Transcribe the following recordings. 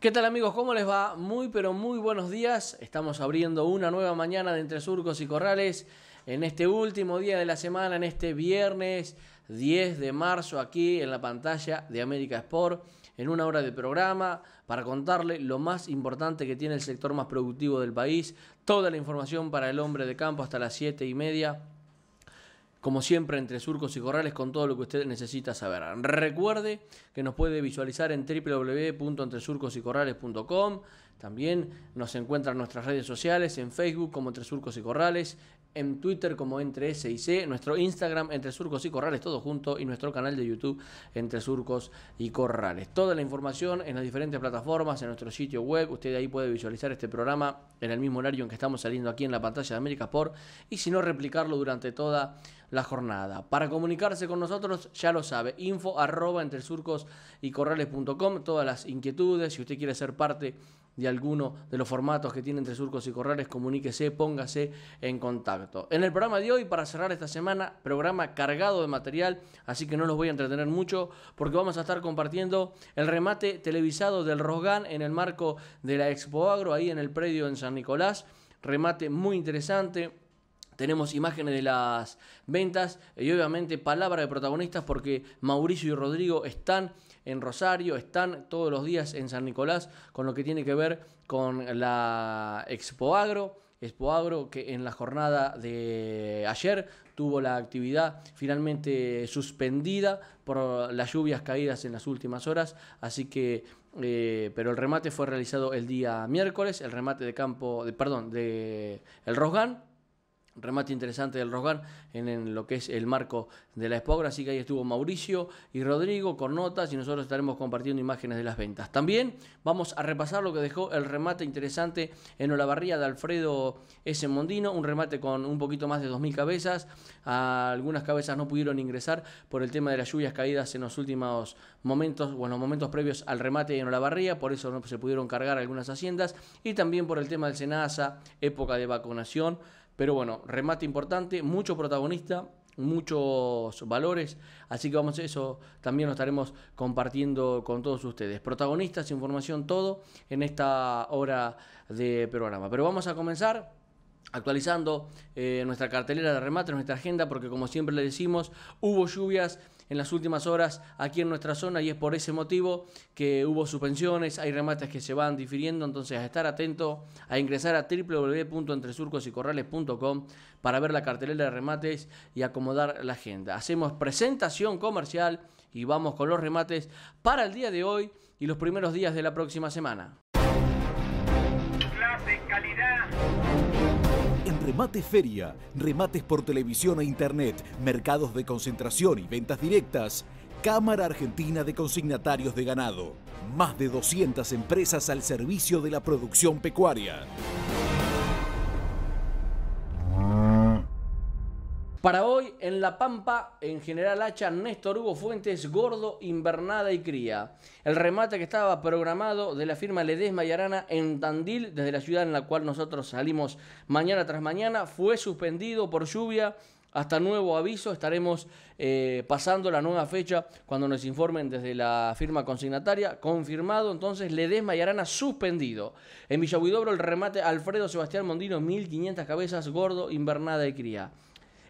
¿Qué tal amigos? ¿Cómo les va? Muy pero muy buenos días. Estamos abriendo una nueva mañana de Entre Surcos y Corrales en este último día de la semana, en este viernes 10 de marzo aquí en la pantalla de América Sport, en una hora de programa para contarle lo más importante que tiene el sector más productivo del país, toda la información para el hombre de campo hasta las 7 y media como siempre, entre surcos y corrales con todo lo que usted necesita saber. Recuerde que nos puede visualizar en www.entresurcosycorrales.com. También nos encuentran nuestras redes sociales, en Facebook como Entre Surcos y Corrales, en Twitter como Entre S y C, nuestro Instagram Entre Surcos y Corrales, todo junto, y nuestro canal de YouTube Entre Surcos y Corrales. Toda la información en las diferentes plataformas, en nuestro sitio web, usted ahí puede visualizar este programa en el mismo horario en que estamos saliendo aquí en la pantalla de América Sport, y si no, replicarlo durante toda la jornada. Para comunicarse con nosotros, ya lo sabe, info arroba entre surcos y corrales.com, todas las inquietudes, si usted quiere ser parte de alguno de los formatos que tiene entre surcos y corrales, comuníquese, póngase en contacto. En el programa de hoy, para cerrar esta semana, programa cargado de material, así que no los voy a entretener mucho porque vamos a estar compartiendo el remate televisado del Rosgan en el marco de la Expo Agro, ahí en el predio en San Nicolás. Remate muy interesante tenemos imágenes de las ventas y obviamente palabra de protagonistas porque Mauricio y Rodrigo están en Rosario, están todos los días en San Nicolás con lo que tiene que ver con la Expo Agro. Expo Agro que en la jornada de ayer tuvo la actividad finalmente suspendida por las lluvias caídas en las últimas horas, así que eh, pero el remate fue realizado el día miércoles, el remate de campo, de, perdón, de el Rosgan remate interesante del Rosgar en, lo que es el marco de la Espogra. Así que ahí estuvo Mauricio y Rodrigo con notas y nosotros estaremos compartiendo imágenes de las ventas. También vamos a repasar lo que dejó el remate interesante en Olavarría de Alfredo S. Mondino, un remate con un poquito más de 2.000 cabezas. algunas cabezas no pudieron ingresar por el tema de las lluvias caídas en los últimos momentos o en los momentos previos al remate en Olavarría, por eso no se pudieron cargar algunas haciendas y también por el tema del Senasa, época de vacunación. Pero bueno, remate importante, mucho protagonista, muchos valores, así que vamos a eso, también lo estaremos compartiendo con todos ustedes. Protagonistas, información, todo en esta hora de programa. Pero vamos a comenzar actualizando eh, nuestra cartelera de remate, nuestra agenda, porque como siempre le decimos, hubo lluvias en las últimas horas aquí en nuestra zona y es por ese motivo que hubo suspensiones, hay remates que se van difiriendo, entonces a estar atento, a ingresar a www.entresurcosycorrales.com para ver la cartelera de remates y acomodar la agenda. Hacemos presentación comercial y vamos con los remates para el día de hoy y los primeros días de la próxima semana. Remate Feria, remates por televisión e internet, mercados de concentración y ventas directas. Cámara Argentina de Consignatarios de Ganado. Más de 200 empresas al servicio de la producción pecuaria. Para hoy, en La Pampa, en General Hacha, Néstor Hugo Fuentes, gordo, invernada y cría. El remate que estaba programado de la firma Ledesma y Arana en Tandil, desde la ciudad en la cual nosotros salimos mañana tras mañana, fue suspendido por lluvia. Hasta nuevo aviso, estaremos eh, pasando la nueva fecha cuando nos informen desde la firma consignataria. Confirmado entonces Ledesma y Arana suspendido. En Villahuidobro el remate Alfredo Sebastián Mondino, 1500 cabezas, gordo, invernada y cría.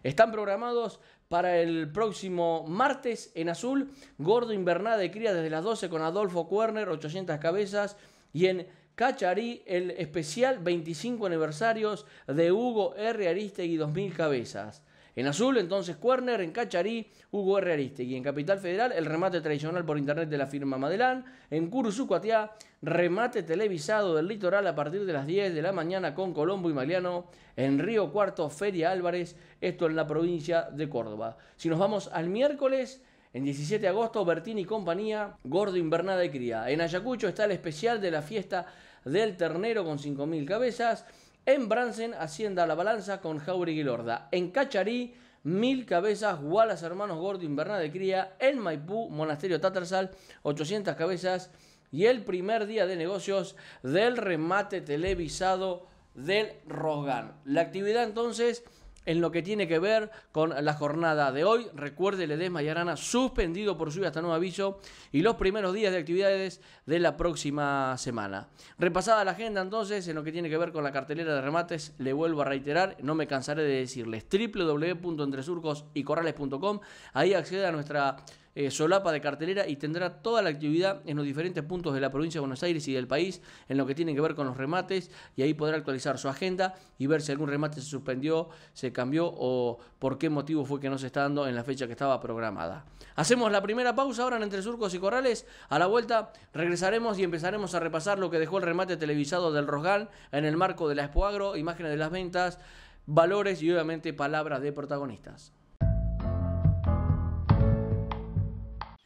Están programados para el próximo martes en azul. Gordo Invernada de cría desde las 12 con Adolfo Cuerner, 800 cabezas. Y en Cacharí, el especial 25 aniversarios de Hugo R. Aristegui, 2000 cabezas. En azul, entonces Cuerner, en Cacharí, Hugo R. y En Capital Federal, el remate tradicional por internet de la firma Madelán. En Curuzucuatiá, remate televisado del litoral a partir de las 10 de la mañana con Colombo y Maliano En Río Cuarto, Feria Álvarez, esto en la provincia de Córdoba. Si nos vamos al miércoles, en 17 de agosto, Bertini y compañía, Gordo Invernada y Cría. En Ayacucho está el especial de la fiesta del ternero con 5.000 cabezas. En Bransen, Hacienda La Balanza con Jauregui Lorda. En Cacharí, Mil Cabezas, Wallace Hermanos Gordo Bernal de Cría. En Maipú, Monasterio Tatarsal, 800 Cabezas. Y el primer día de negocios del remate televisado del Rosgan. La actividad entonces en lo que tiene que ver con la jornada de hoy. Recuerde, le y suspendido por suyo hasta nuevo aviso y los primeros días de actividades de la próxima semana. Repasada la agenda entonces, en lo que tiene que ver con la cartelera de remates, le vuelvo a reiterar, no me cansaré de decirles, y www.entresurcosycorrales.com, ahí accede a nuestra eh, solapa de cartelera y tendrá toda la actividad en los diferentes puntos de la provincia de Buenos Aires y del país en lo que tiene que ver con los remates y ahí podrá actualizar su agenda y ver si algún remate se suspendió, se cambió o por qué motivo fue que no se está dando en la fecha que estaba programada. Hacemos la primera pausa ahora en Entre Surcos y Corrales. A la vuelta regresaremos y empezaremos a repasar lo que dejó el remate televisado del Rosgal en el marco de la Expo imágenes de las ventas, valores y obviamente palabras de protagonistas.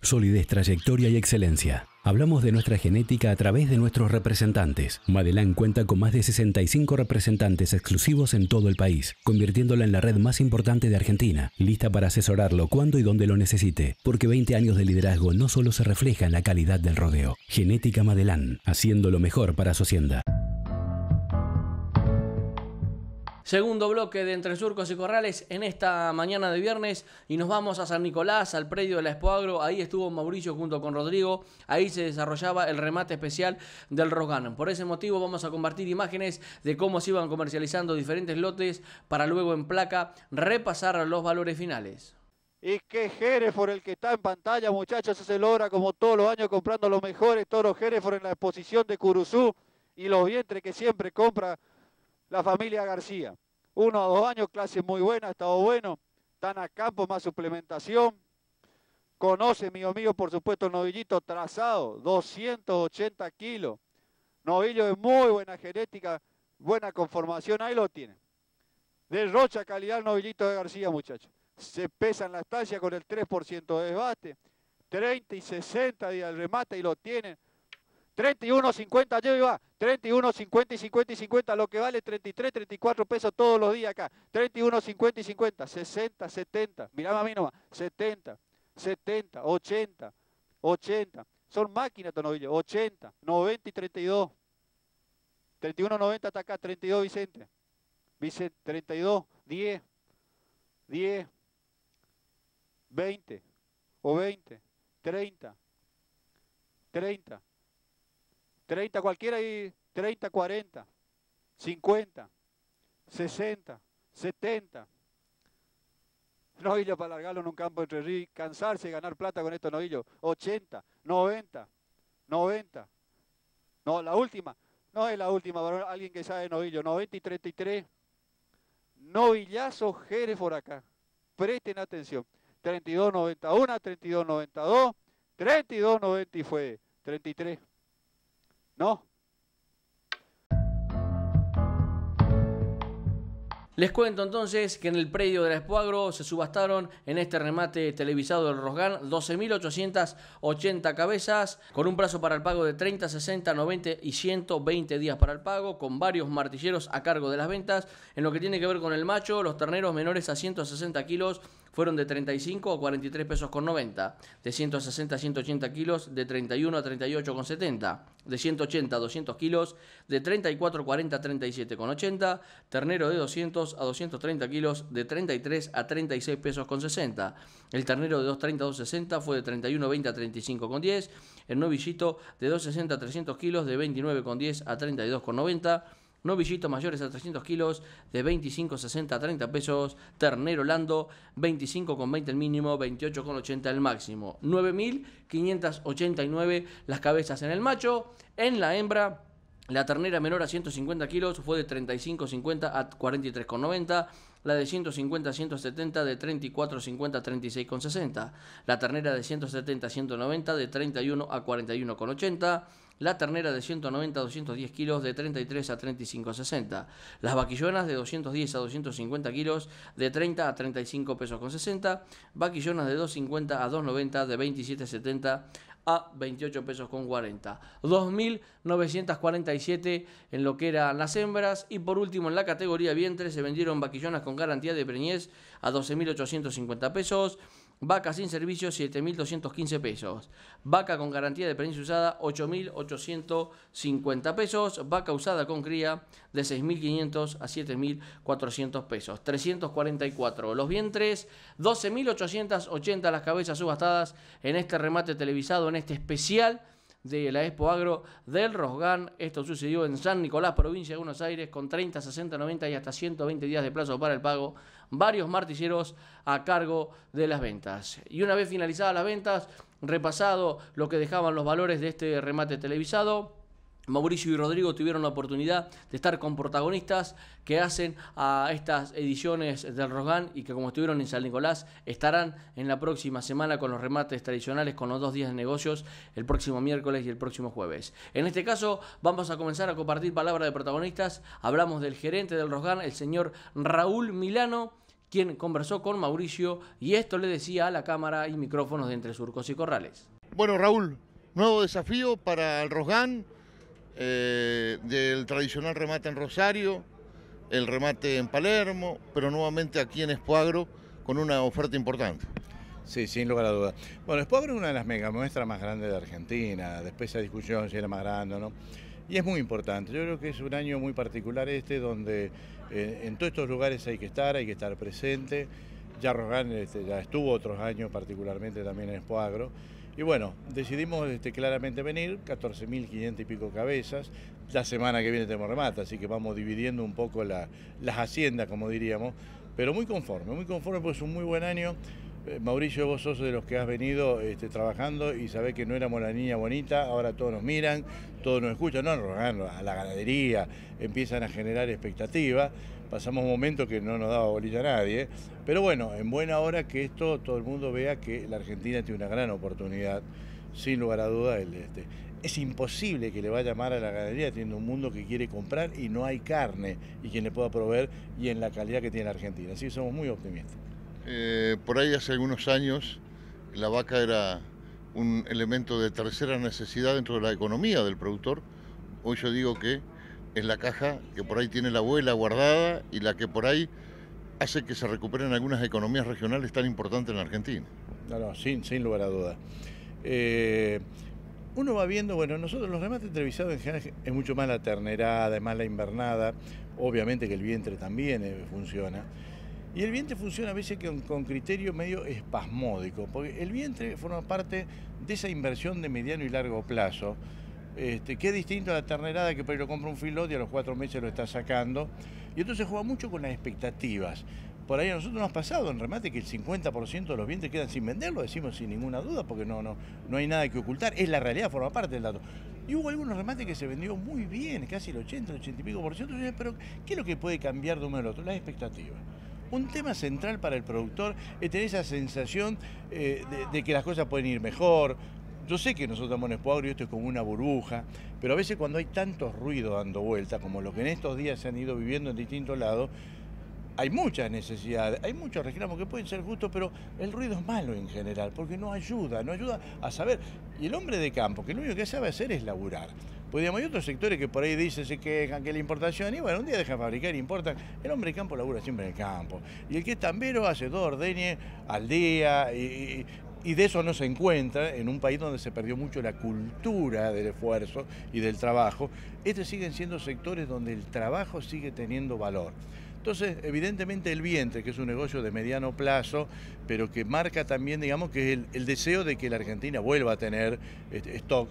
solidez, trayectoria y excelencia. Hablamos de nuestra genética a través de nuestros representantes. Madelán cuenta con más de 65 representantes exclusivos en todo el país, convirtiéndola en la red más importante de Argentina, lista para asesorarlo cuando y donde lo necesite, porque 20 años de liderazgo no solo se refleja en la calidad del rodeo. Genética Madelán, haciendo lo mejor para su hacienda. Segundo bloque de Entre Surcos y Corrales en esta mañana de viernes y nos vamos a San Nicolás, al predio de la Espoagro. Ahí estuvo Mauricio junto con Rodrigo. Ahí se desarrollaba el remate especial del Rogan. Por ese motivo vamos a compartir imágenes de cómo se iban comercializando diferentes lotes para luego en placa repasar los valores finales. Y qué por el que está en pantalla, muchachos, se logra como todos los años comprando los mejores toros Hereford en la exposición de Curuzú y los vientres que siempre compra la familia García. Uno o dos años, clase muy buena, estado bueno. Están a campo, más suplementación. Conoce, mi amigo, por supuesto, el novillito trazado, 280 kilos. Novillo de muy buena genética, buena conformación, ahí lo tienen. Derrocha calidad el novillito de García, muchachos. Se pesa en la estancia con el 3% de desbate, 30 y 60 días al remate y lo tienen. 31, 50, yo va. 31, 50 y 50 y 50, lo que vale 33, 34 pesos todos los días acá. 31, 50 y 50, 60, 70. Mirá a mí nomás. 70, 70, 80, 80. Son máquinas, novillos. 80, 90 y 32. 31, 90 hasta acá. 32, Vicente. Vicente, 32, 10, 10, 20 o 20, 30, 30. 30 cualquiera ahí, 30, 40, 50, 60, 70. Novillo para largarlo en un campo entre ríos, cansarse y ganar plata con estos novillos. 80, 90, 90. No, la última. No es la última, Alguien que sabe novillo. 90 y 33. Novillazo Jerez por acá. Presten atención. 32, 32, 91, 92, 32, 90 y fue 33. No. Les cuento entonces que en el predio de la Espuagro se subastaron en este remate televisado del Rosgan 12.880 cabezas con un plazo para el pago de 30, 60, 90 y 120 días para el pago con varios martilleros a cargo de las ventas. En lo que tiene que ver con el macho, los terneros menores a 160 kilos fueron de 35 a 43 pesos con 90, de 160 a 180 kilos de 31 a 38 con 70, de 180 a 200 kilos de 34 a 40 37 con 80, ternero de 200 a 230 kilos de 33 a 36 pesos con 60, el ternero de 230 a 260 fue de 31 20 a 35 con 10, el novillito de 260 a 300 kilos de 29 con 10 a 32 con 90, novillitos mayores a 300 kilos de 25, 60 a 30 pesos, ternero lando 25, 20 el mínimo, 28, con 80 el máximo, 9.589 las cabezas en el macho, en la hembra la ternera menor a 150 kilos fue de 35,50 a 43,90. La de 150 a 170 de 34,50 a 36,60. La ternera de 170 a 190 de 31 a 41,80 la ternera de 190 a 210 kilos de 33 a 35 a 60, las vaquillonas de 210 a 250 kilos de 30 a 35 pesos con 60, vaquillonas de 250 a 290 de 27 a 70 a 28 pesos con 40. 2.947 en lo que eran las hembras. Y por último, en la categoría vientre se vendieron vaquillonas con garantía de preñez a 12.850 pesos. Vaca sin servicio, 7.215 pesos. Vaca con garantía de prensa usada, 8.850 pesos. Vaca usada con cría, de 6.500 a 7.400 pesos. 344 los vientres, 12.880 las cabezas subastadas en este remate televisado, en este especial de la Expo Agro del Rosgan. Esto sucedió en San Nicolás, provincia de Buenos Aires, con 30, 60, 90 y hasta 120 días de plazo para el pago varios martilleros a cargo de las ventas. Y una vez finalizadas las ventas, repasado lo que dejaban los valores de este remate televisado, Mauricio y Rodrigo tuvieron la oportunidad de estar con protagonistas que hacen a estas ediciones del Rosgán y que como estuvieron en San Nicolás estarán en la próxima semana con los remates tradicionales con los dos días de negocios el próximo miércoles y el próximo jueves. En este caso vamos a comenzar a compartir palabras de protagonistas. Hablamos del gerente del Rosgán, el señor Raúl Milano, quien conversó con Mauricio y esto le decía a la cámara y micrófonos de Entre Surcos y Corrales. Bueno Raúl, nuevo desafío para el Rosgán eh, del tradicional remate en Rosario, el remate en Palermo, pero nuevamente aquí en Espuagro con una oferta importante. Sí, sin lugar a dudas. Bueno, Espuagro es una de las mega muestras más grandes de Argentina, después esa discusión si era más grande o no. Y es muy importante, yo creo que es un año muy particular este, donde eh, en todos estos lugares hay que estar, hay que estar presente. Ya Rogán este, ya estuvo otros años, particularmente también en Espuagro. Y bueno, decidimos este, claramente venir, 14.500 y pico cabezas. La semana que viene tenemos remata, así que vamos dividiendo un poco la, las haciendas, como diríamos. Pero muy conforme, muy conforme porque es un muy buen año. Eh, Mauricio, vos sos de los que has venido este, trabajando y sabés que no éramos la niña bonita, ahora todos nos miran, todos nos escuchan, no, a la ganadería, empiezan a generar expectativa pasamos momento que no nos daba bolilla a nadie, pero bueno, en buena hora que esto todo el mundo vea que la Argentina tiene una gran oportunidad, sin lugar a dudas. el, este, es imposible que le vaya a mal a la ganadería teniendo un mundo que quiere comprar y no hay carne y quien le pueda proveer y en la calidad que tiene la Argentina. Así que somos muy optimistas. Eh, por ahí hace algunos años la vaca era un elemento de tercera necesidad dentro de la economía del productor. Hoy yo digo que es la caja que por ahí tiene la abuela guardada y la que por ahí hace que se recuperen algunas economías regionales tan importantes en Argentina. No, no, sin, lugar a dudas. Eh, uno va viendo, bueno, nosotros los remates entrevistados en general es mucho más la ternerada, es más la invernada, obviamente que el vientre también eh, funciona. Y el vientre funciona a veces con, criterio medio espasmódico, porque el vientre forma parte de esa inversión de mediano y largo plazo este, qué distinto a la ternerada que por ahí lo compra un filote y a los cuatro meses lo está sacando. Y entonces juega mucho con las expectativas. Por ahí a nosotros nos ha pasado en remate que el 50% de los bienes quedan sin venderlo, decimos sin ninguna duda, porque no, no, no hay nada que ocultar. Es la realidad, forma parte del dato. Y hubo algunos remates que se vendió muy bien, casi el 80, el 80 y pico por ciento. Pero, ¿qué es lo que puede cambiar de uno al otro? Las expectativas. Un tema central para el productor es tener esa sensación eh, de que las cosas pueden ir mejor, yo sé que nosotros estamos en Expoagro y esto es como una burbuja, pero a veces cuando hay tantos ruidos dando vuelta, como lo que en estos días se han ido viviendo en distintos lados, hay muchas necesidades, hay muchos reclamos que pueden ser justos, pero el ruido es malo en general, porque no ayuda, no ayuda a saber. Y el hombre de campo, que lo único que sabe hacer es laburar. Pues hay otros sectores que por ahí dicen, se quejan que la importación, y bueno, un día dejan fabricar y importan. El hombre de campo labura siempre en el campo. Y el que es tambero hace dos ordeñes al día, y, y de eso no se encuentra en un país donde se perdió mucho la cultura del esfuerzo y del trabajo. Estos siguen siendo sectores donde el trabajo sigue teniendo valor. Entonces, evidentemente el vientre, que es un negocio de mediano plazo, pero que marca también, digamos, que es el, deseo de que la Argentina vuelva a tener este, stock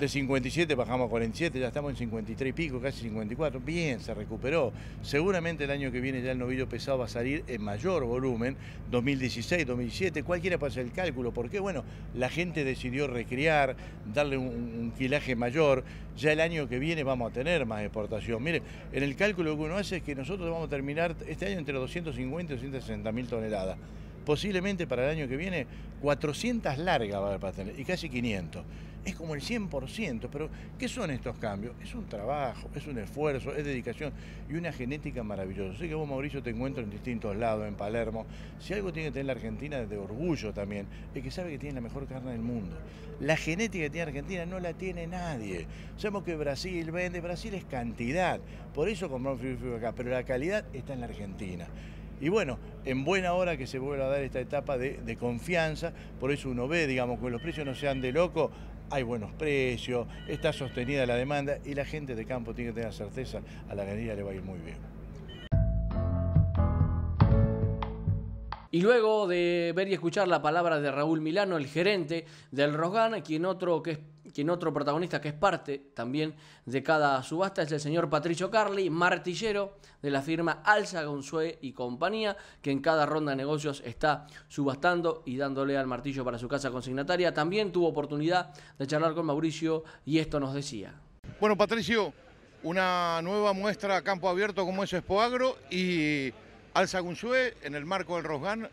de 57 bajamos a 47, ya estamos en 53 y pico, casi 54. Bien, se recuperó. Seguramente el año que viene ya el novillo pesado va a salir en mayor volumen, 2016, 2017, cualquiera puede hacer el cálculo, porque bueno, la gente decidió recrear darle un, un quilaje mayor, ya el año que viene vamos a tener más exportación. Mire, en el cálculo que uno hace es que nosotros vamos a terminar este año entre 250 y 260 mil toneladas posiblemente para el año que viene 400 largas va a haber para tener y casi 500 es como el 100%. Pero, ¿qué son estos cambios? Es un trabajo, es un esfuerzo, es dedicación y una genética maravillosa. Sé que vos, Mauricio, te encuentro en distintos lados, en Palermo. Si algo tiene que tener la Argentina de orgullo también, es que sabe que tiene la mejor carne del mundo. La genética que tiene Argentina no la tiene nadie. Sabemos que Brasil vende, Brasil es cantidad. Por eso compramos frío acá, pero la calidad está en la Argentina. Y bueno, en buena hora que se vuelva a dar esta etapa de, de, confianza, por eso uno ve, digamos, que los precios no sean de loco, hay buenos precios, está sostenida la demanda y la gente de campo tiene que tener certeza, a la ganadería le va a ir muy bien. Y luego de ver y escuchar la palabra de Raúl Milano, el gerente del Rosgan, quien otro que es quien otro protagonista que es parte también de cada subasta es el señor Patricio Carli, martillero de la firma Alza Gonzue y compañía, que en cada ronda de negocios está subastando y dándole al martillo para su casa consignataria. También tuvo oportunidad de charlar con Mauricio y esto nos decía. Bueno, Patricio, una nueva muestra a campo abierto como es Expoagro y Alza Gonzue en el marco del Rosgan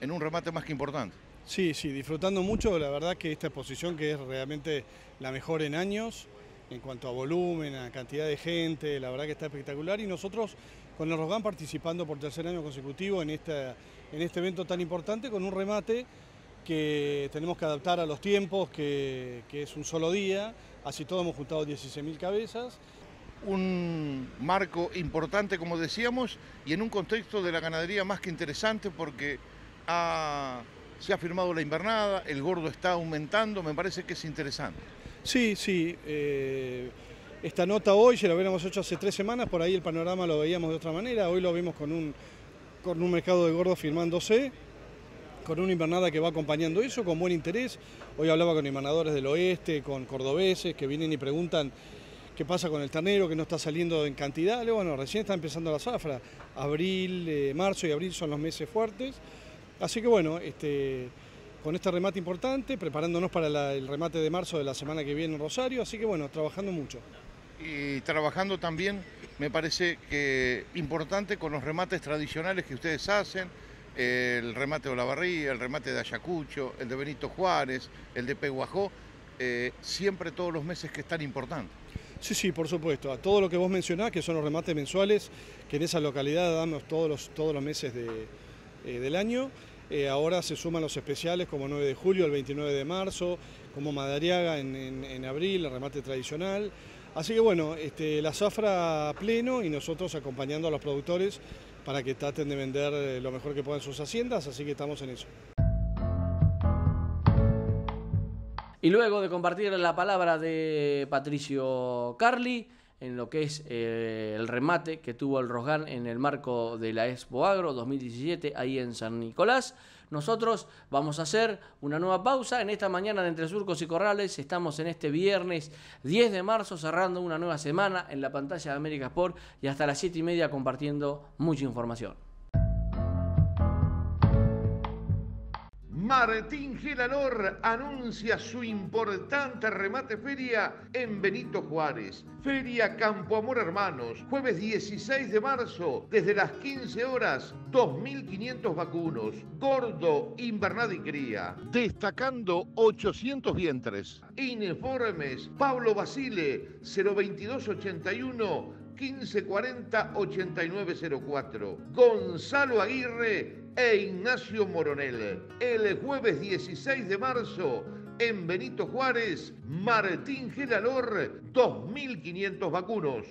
en un remate más que importante. Sí, sí, disfrutando mucho, la verdad que esta exposición que es realmente la mejor en años, en cuanto a volumen, a cantidad de gente, la verdad que está espectacular y nosotros con el Rogan participando por tercer año consecutivo en, esta, en este evento tan importante con un remate que tenemos que adaptar a los tiempos, que, que es un solo día, así todos hemos juntado 16.000 cabezas un marco importante, como decíamos, y en un contexto de la ganadería más que interesante porque ha se ha firmado la invernada, el gordo está aumentando, me parece que es interesante. Sí, sí. Eh, esta nota hoy, si la hubiéramos hecho hace tres semanas, por ahí el panorama lo veíamos de otra manera, hoy lo vemos con un, con un mercado de gordo firmándose, con una invernada que va acompañando eso, con buen interés. Hoy hablaba con invernadores del oeste, con cordobeses que vienen y preguntan qué pasa con el ternero, que no está saliendo en cantidad. Bueno, recién está empezando la zafra. Abril, eh, marzo y abril son los meses fuertes. Así que bueno, este, con este remate importante, preparándonos para el remate de marzo de la semana que viene en Rosario, así que bueno, trabajando mucho. Y trabajando también, me parece que importante con los remates tradicionales que ustedes hacen, el remate de Olavarría, el remate de Ayacucho, el de Benito Juárez, el de Peguajó, eh, siempre todos los meses que es tan importante. Sí, sí, por supuesto. A todo lo que vos mencionás, que son los remates mensuales, que en esa localidad damos todos los, todos los meses eh, del año. Eh, ahora se suman los especiales como 9 de julio, el 29 de marzo, como Madariaga en, abril, el remate tradicional. Así que bueno, este, la zafra pleno y nosotros acompañando a los productores para que traten de vender eh, lo mejor que puedan sus haciendas, así que estamos en eso. Y luego de compartir la palabra de Patricio Carli, en lo que es eh, el remate que tuvo el Rosgan en el marco de la Expo Agro 2017 ahí en San Nicolás. Nosotros vamos a hacer una nueva pausa en esta mañana de Entre Surcos y Corrales. Estamos en este viernes 10 de marzo cerrando una nueva semana en la pantalla de América Sport y hasta las 7 y media compartiendo mucha información. Martín Gelalor anuncia su importante remate feria en Benito Juárez. Feria Campo Amor Hermanos, jueves 16 de marzo, desde las 15 horas, 2.500 vacunos, gordo, invernada y cría. Destacando 800 vientres. Ineformes, Pablo Basile, 02281 1540 8904. Gonzalo Aguirre, e Ignacio Moronel. El jueves 16 de marzo en Benito Juárez, Martín Gelalor, 2.500 vacunos.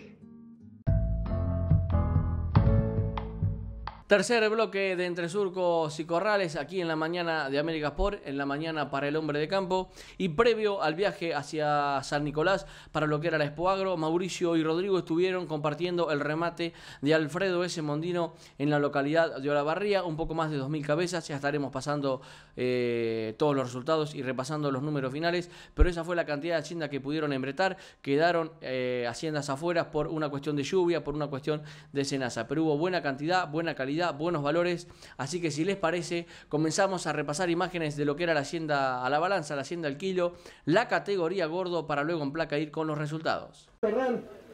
Tercer bloque de Entre Surcos y Corrales, aquí en la mañana de América Sport, en la mañana para el hombre de campo. Y previo al viaje hacia San Nicolás para lo que era la Espoagro, Mauricio y Rodrigo estuvieron compartiendo el remate de Alfredo S. Mondino en la localidad de Olavarría, un poco más de 2.000 cabezas. Ya estaremos pasando eh, todos los resultados y repasando los números finales, pero esa fue la cantidad de haciendas que pudieron embretar. Quedaron eh, haciendas afuera por una cuestión de lluvia, por una cuestión de cenaza, pero hubo buena cantidad, buena calidad buenos valores. Así que si les parece, comenzamos a repasar imágenes de lo que era la hacienda a la balanza, la hacienda al kilo, la categoría gordo para luego en placa ir con los resultados.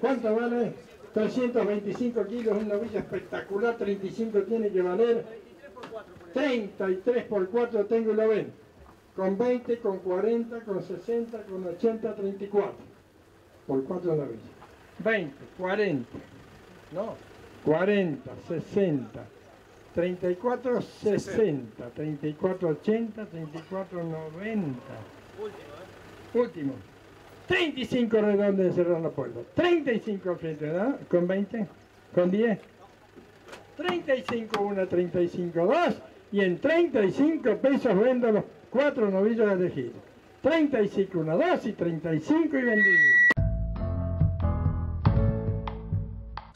¿Cuánto vale? 325 kilos, la villa espectacular, 35 tiene que valer. 33 por 4 tengo y lo ven. Con 20, con 40, con 60, con 80, 34. Por 4 la villa. 20, 40. No. 40, 60, 3460, 3480, 3490. Último, ¿eh? Último. 35 redondos de la puerta. 35 frente, Con 20, con 10. 35, 1, 35, 2. Y en 35 pesos vendo los cuatro novillos elegidos. 35, 1, 2 y 35 y vendido.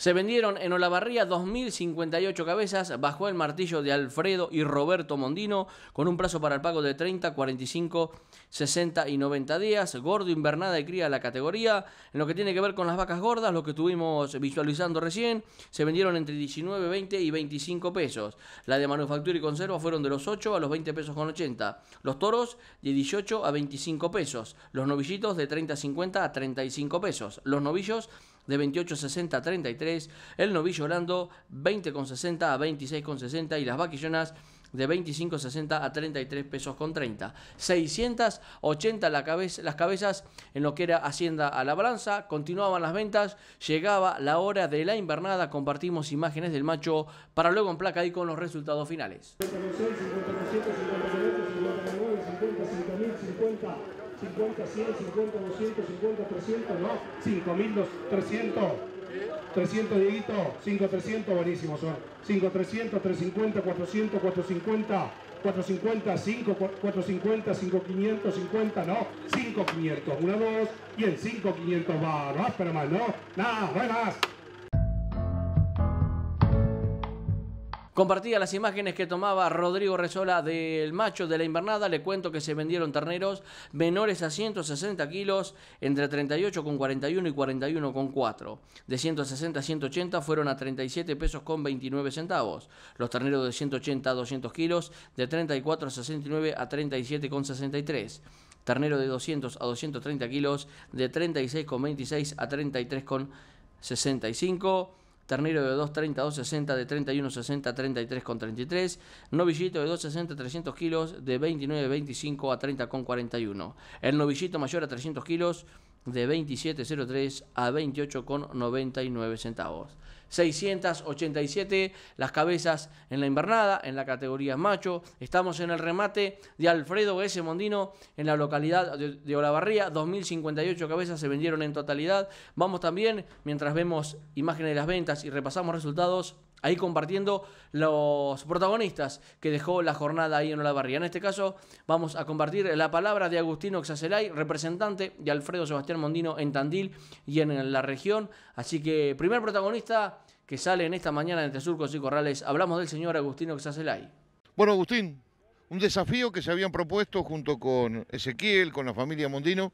Se vendieron en Olavarría 2.058 cabezas bajo el martillo de Alfredo y Roberto Mondino con un plazo para el pago de 30, 45, 60 y 90 días. Gordo, invernada y cría la categoría. En lo que tiene que ver con las vacas gordas, lo que estuvimos visualizando recién, se vendieron entre 19, 20 y 25 pesos. La de manufactura y conserva fueron de los 8 a los 20 pesos con 80. Los toros de 18 a 25 pesos. Los novillitos de 30 a 50 a 35 pesos. Los novillos de 28.60 a 33, el Novillo orando, 20.60 a 26.60 y las Vaquillonas de 25.60 a 33 pesos con 30. 680 las cabezas en lo que era Hacienda a la balanza. Continuaban las ventas. Llegaba la hora de la invernada. Compartimos imágenes del macho para luego en placa y con los resultados finales. 50, 100, 50, 200, 50, 300, no, 5200, 300 Dieguito, 5300, buenísimo son. 5300, 350, 400, 450, 450, 5, 450, 5550, 50, no, 5500, 1, 2, y el 5500 va, no, espera mal, no, nada, no más. Compartía las imágenes que tomaba Rodrigo Rezola del macho de la invernada. Le cuento que se vendieron terneros menores a 160 kilos, entre 38,41 y 41,4. De 160 a 180 fueron a 37 pesos con 29 centavos. Los terneros de 180 a 200 kilos, de 34 a 69 a 37,63 ternero de 200 a 230 kilos de 36,26 a 33,65 Ternero de 230, 260, de 31, 60, 33 con 33. Novillito de 260, 300 kilos, de 29.25 a 30 con 41. El novillito mayor a 300 kilos, de 27,03 a 28.99. centavos. 687 las cabezas en la invernada, en la categoría macho. Estamos en el remate de Alfredo S. Mondino en la localidad de, Olavarría. 2.058 cabezas se vendieron en totalidad. Vamos también, mientras vemos imágenes de las ventas y repasamos resultados ahí compartiendo los protagonistas que dejó la jornada ahí en Olavarría. En este caso vamos a compartir la palabra de Agustino Xacelay, representante de Alfredo Sebastián Mondino en Tandil y en la región. Así que primer protagonista que sale en esta mañana entre surcos y corrales, hablamos del señor Agustino Xacelay. Bueno, Agustín, un desafío que se habían propuesto junto con Ezequiel, con la familia Mondino,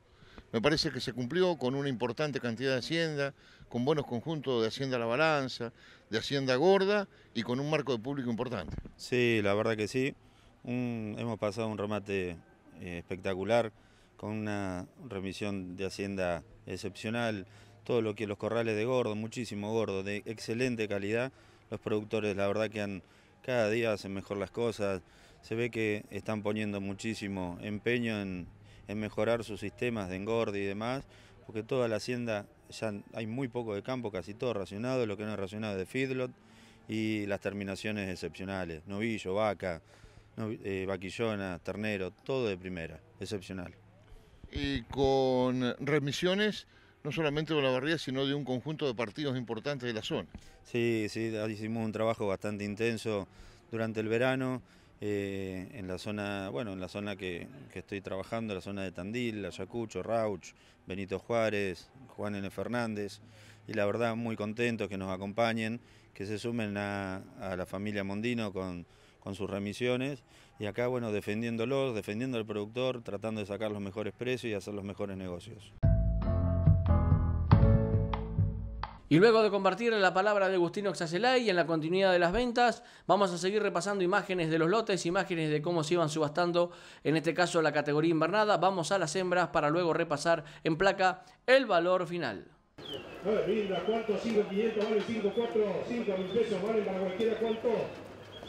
me parece que se cumplió con una importante cantidad de hacienda, con buenos conjuntos de Hacienda La Balanza, de Hacienda Gorda y con un marco de público importante. Sí, la verdad que sí. hemos pasado un remate eh, espectacular con una remisión de Hacienda excepcional, todo lo que los corrales de gordo, muchísimo gordo, de excelente calidad. Los productores, la verdad que han, cada día hacen mejor las cosas. Se ve que están poniendo muchísimo empeño en, en mejorar sus sistemas de engorde y demás, porque toda la hacienda ya hay muy poco de campo, casi todo racionado, lo que no es racionado es de feedlot y las terminaciones excepcionales, novillo, vaca, eh, vaquillona, ternero, todo de primera, excepcional. Y con remisiones, no solamente de la barría, sino de un conjunto de partidos importantes de la zona. Sí, sí, hicimos un trabajo bastante intenso durante el verano. Eh, en la zona, bueno, en la zona que, estoy trabajando, la zona de Tandil, Ayacucho, Rauch, Benito Juárez, Juan N. Fernández, y la verdad muy contentos que nos acompañen, que se sumen a, la familia Mondino con, con, sus remisiones, y acá, bueno, defendiéndolos, defendiendo al productor, tratando de sacar los mejores precios y hacer los mejores negocios. Y luego de compartir la palabra de Agustino Xacelay y en la continuidad de las ventas, vamos a seguir repasando imágenes de los lotes, imágenes de cómo se iban subastando, en este caso la categoría invernada. Vamos a las hembras para luego repasar en placa el valor final. 9 ¿cuánto? 5, vale 5, 4, mil pesos, vale para cualquiera, ¿cuánto?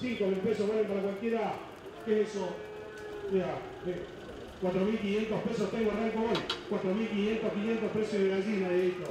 5 mil pesos, vale para cualquiera, ¿qué es eso? Mira, 4.500 pesos tengo arranco hoy, 4.500, 500 pesos de gallina de esto.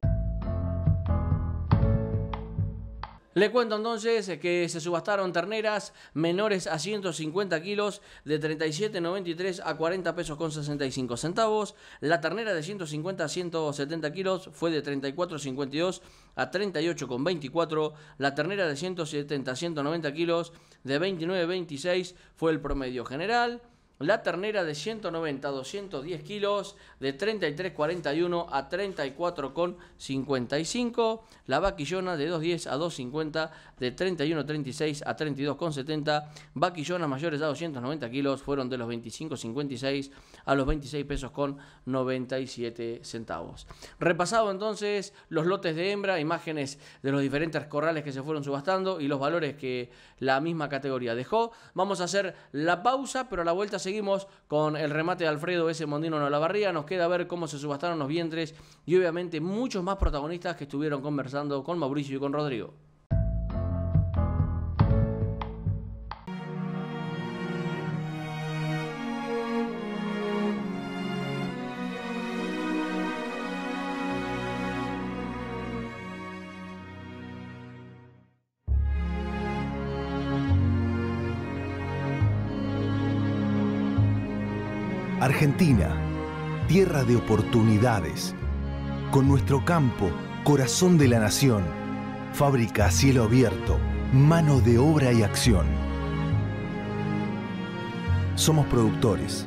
Le cuento entonces que se subastaron terneras menores a 150 kilos de 37,93 a 40 pesos con 65 centavos. La ternera de 150 a 170 kilos fue de 34,52 a 38,24. La ternera de 170 a 190 kilos de 29,26 fue el promedio general. La ternera de 190 a 210 kilos de 33,41 a 34,55. La vaquillona de 210 a 250 de 31,36 a 32,70. Vaquillonas mayores a 290 kilos fueron de los 25,56 a los 26 pesos con 97 centavos. Repasado entonces los lotes de hembra, imágenes de los diferentes corrales que se fueron subastando y los valores que la misma categoría dejó. Vamos a hacer la pausa, pero a la vuelta se seguimos con el remate de Alfredo S. Mondino en la barría. Nos queda ver cómo se subastaron los vientres y obviamente muchos más protagonistas que estuvieron conversando con Mauricio y con Rodrigo. Argentina, tierra de oportunidades. Con nuestro campo, corazón de la nación, fábrica a cielo abierto, mano de obra y acción. Somos productores.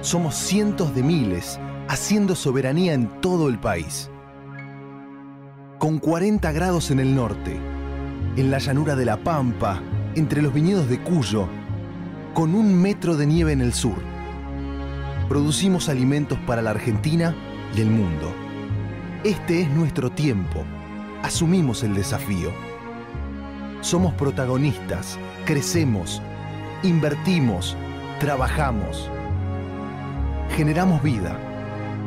Somos cientos de miles haciendo soberanía en todo el país. Con 40 grados en el norte, en la llanura de La Pampa, entre los viñedos de Cuyo, con un metro de nieve en el sur producimos alimentos para la Argentina y el mundo. Este es nuestro tiempo. Asumimos el desafío. Somos protagonistas, crecemos, invertimos, trabajamos. Generamos vida,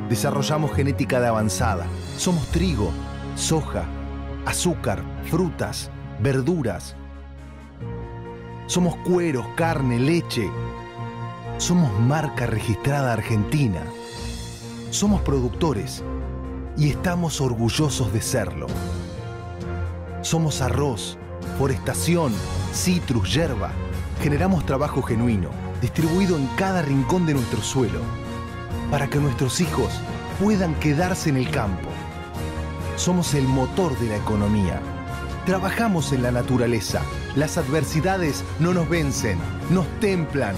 desarrollamos genética de avanzada. Somos trigo, soja, azúcar, frutas, verduras. Somos cueros, carne, leche, somos marca registrada argentina. Somos productores y estamos orgullosos de serlo. Somos arroz, forestación, citrus, yerba. Generamos trabajo genuino, distribuido en cada rincón de nuestro suelo, para que nuestros hijos puedan quedarse en el campo. Somos el motor de la economía. Trabajamos en la naturaleza. Las adversidades no nos vencen, nos templan,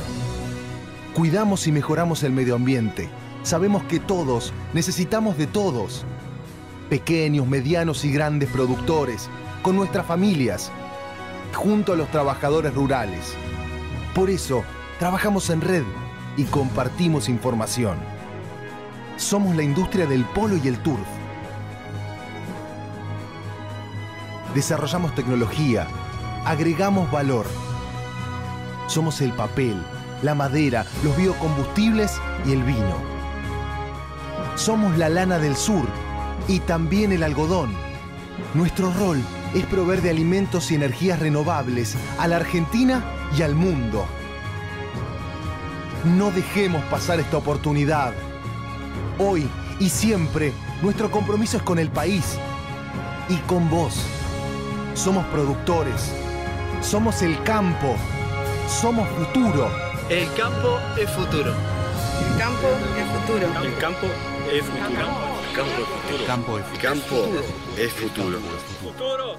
Cuidamos y mejoramos el medio ambiente. Sabemos que todos necesitamos de todos. Pequeños, medianos y grandes productores, con nuestras familias, junto a los trabajadores rurales. Por eso, trabajamos en red y compartimos información. Somos la industria del polo y el turf. Desarrollamos tecnología, agregamos valor. Somos el papel, la madera, los biocombustibles y el vino. Somos la lana del sur y también el algodón. Nuestro rol es proveer de alimentos y energías renovables a la Argentina y al mundo. No dejemos pasar esta oportunidad. Hoy y siempre, nuestro compromiso es con el país y con vos. Somos productores, somos el campo, somos futuro. El campo es futuro. El campo es futuro. El campo es futuro. El campo es futuro. El campo es futuro. futuro.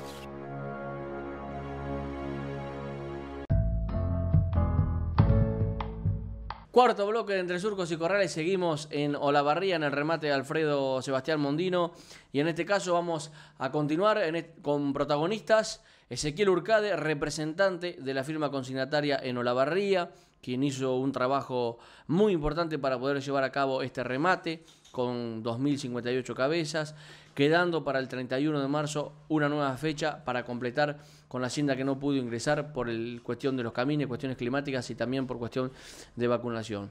Cuarto bloque entre surcos y corrales, seguimos en Olavarría en el remate de Alfredo Sebastián Mondino y en este caso vamos a continuar e-, con protagonistas Ezequiel Urcade, representante de la firma consignataria en Olavarría, quien hizo un trabajo muy importante para poder llevar a cabo este remate con 2.058 cabezas, quedando para el 31 de marzo una nueva fecha para completar con la hacienda que no pudo ingresar por el cuestión de los caminos, cuestiones climáticas y también por cuestión de vacunación.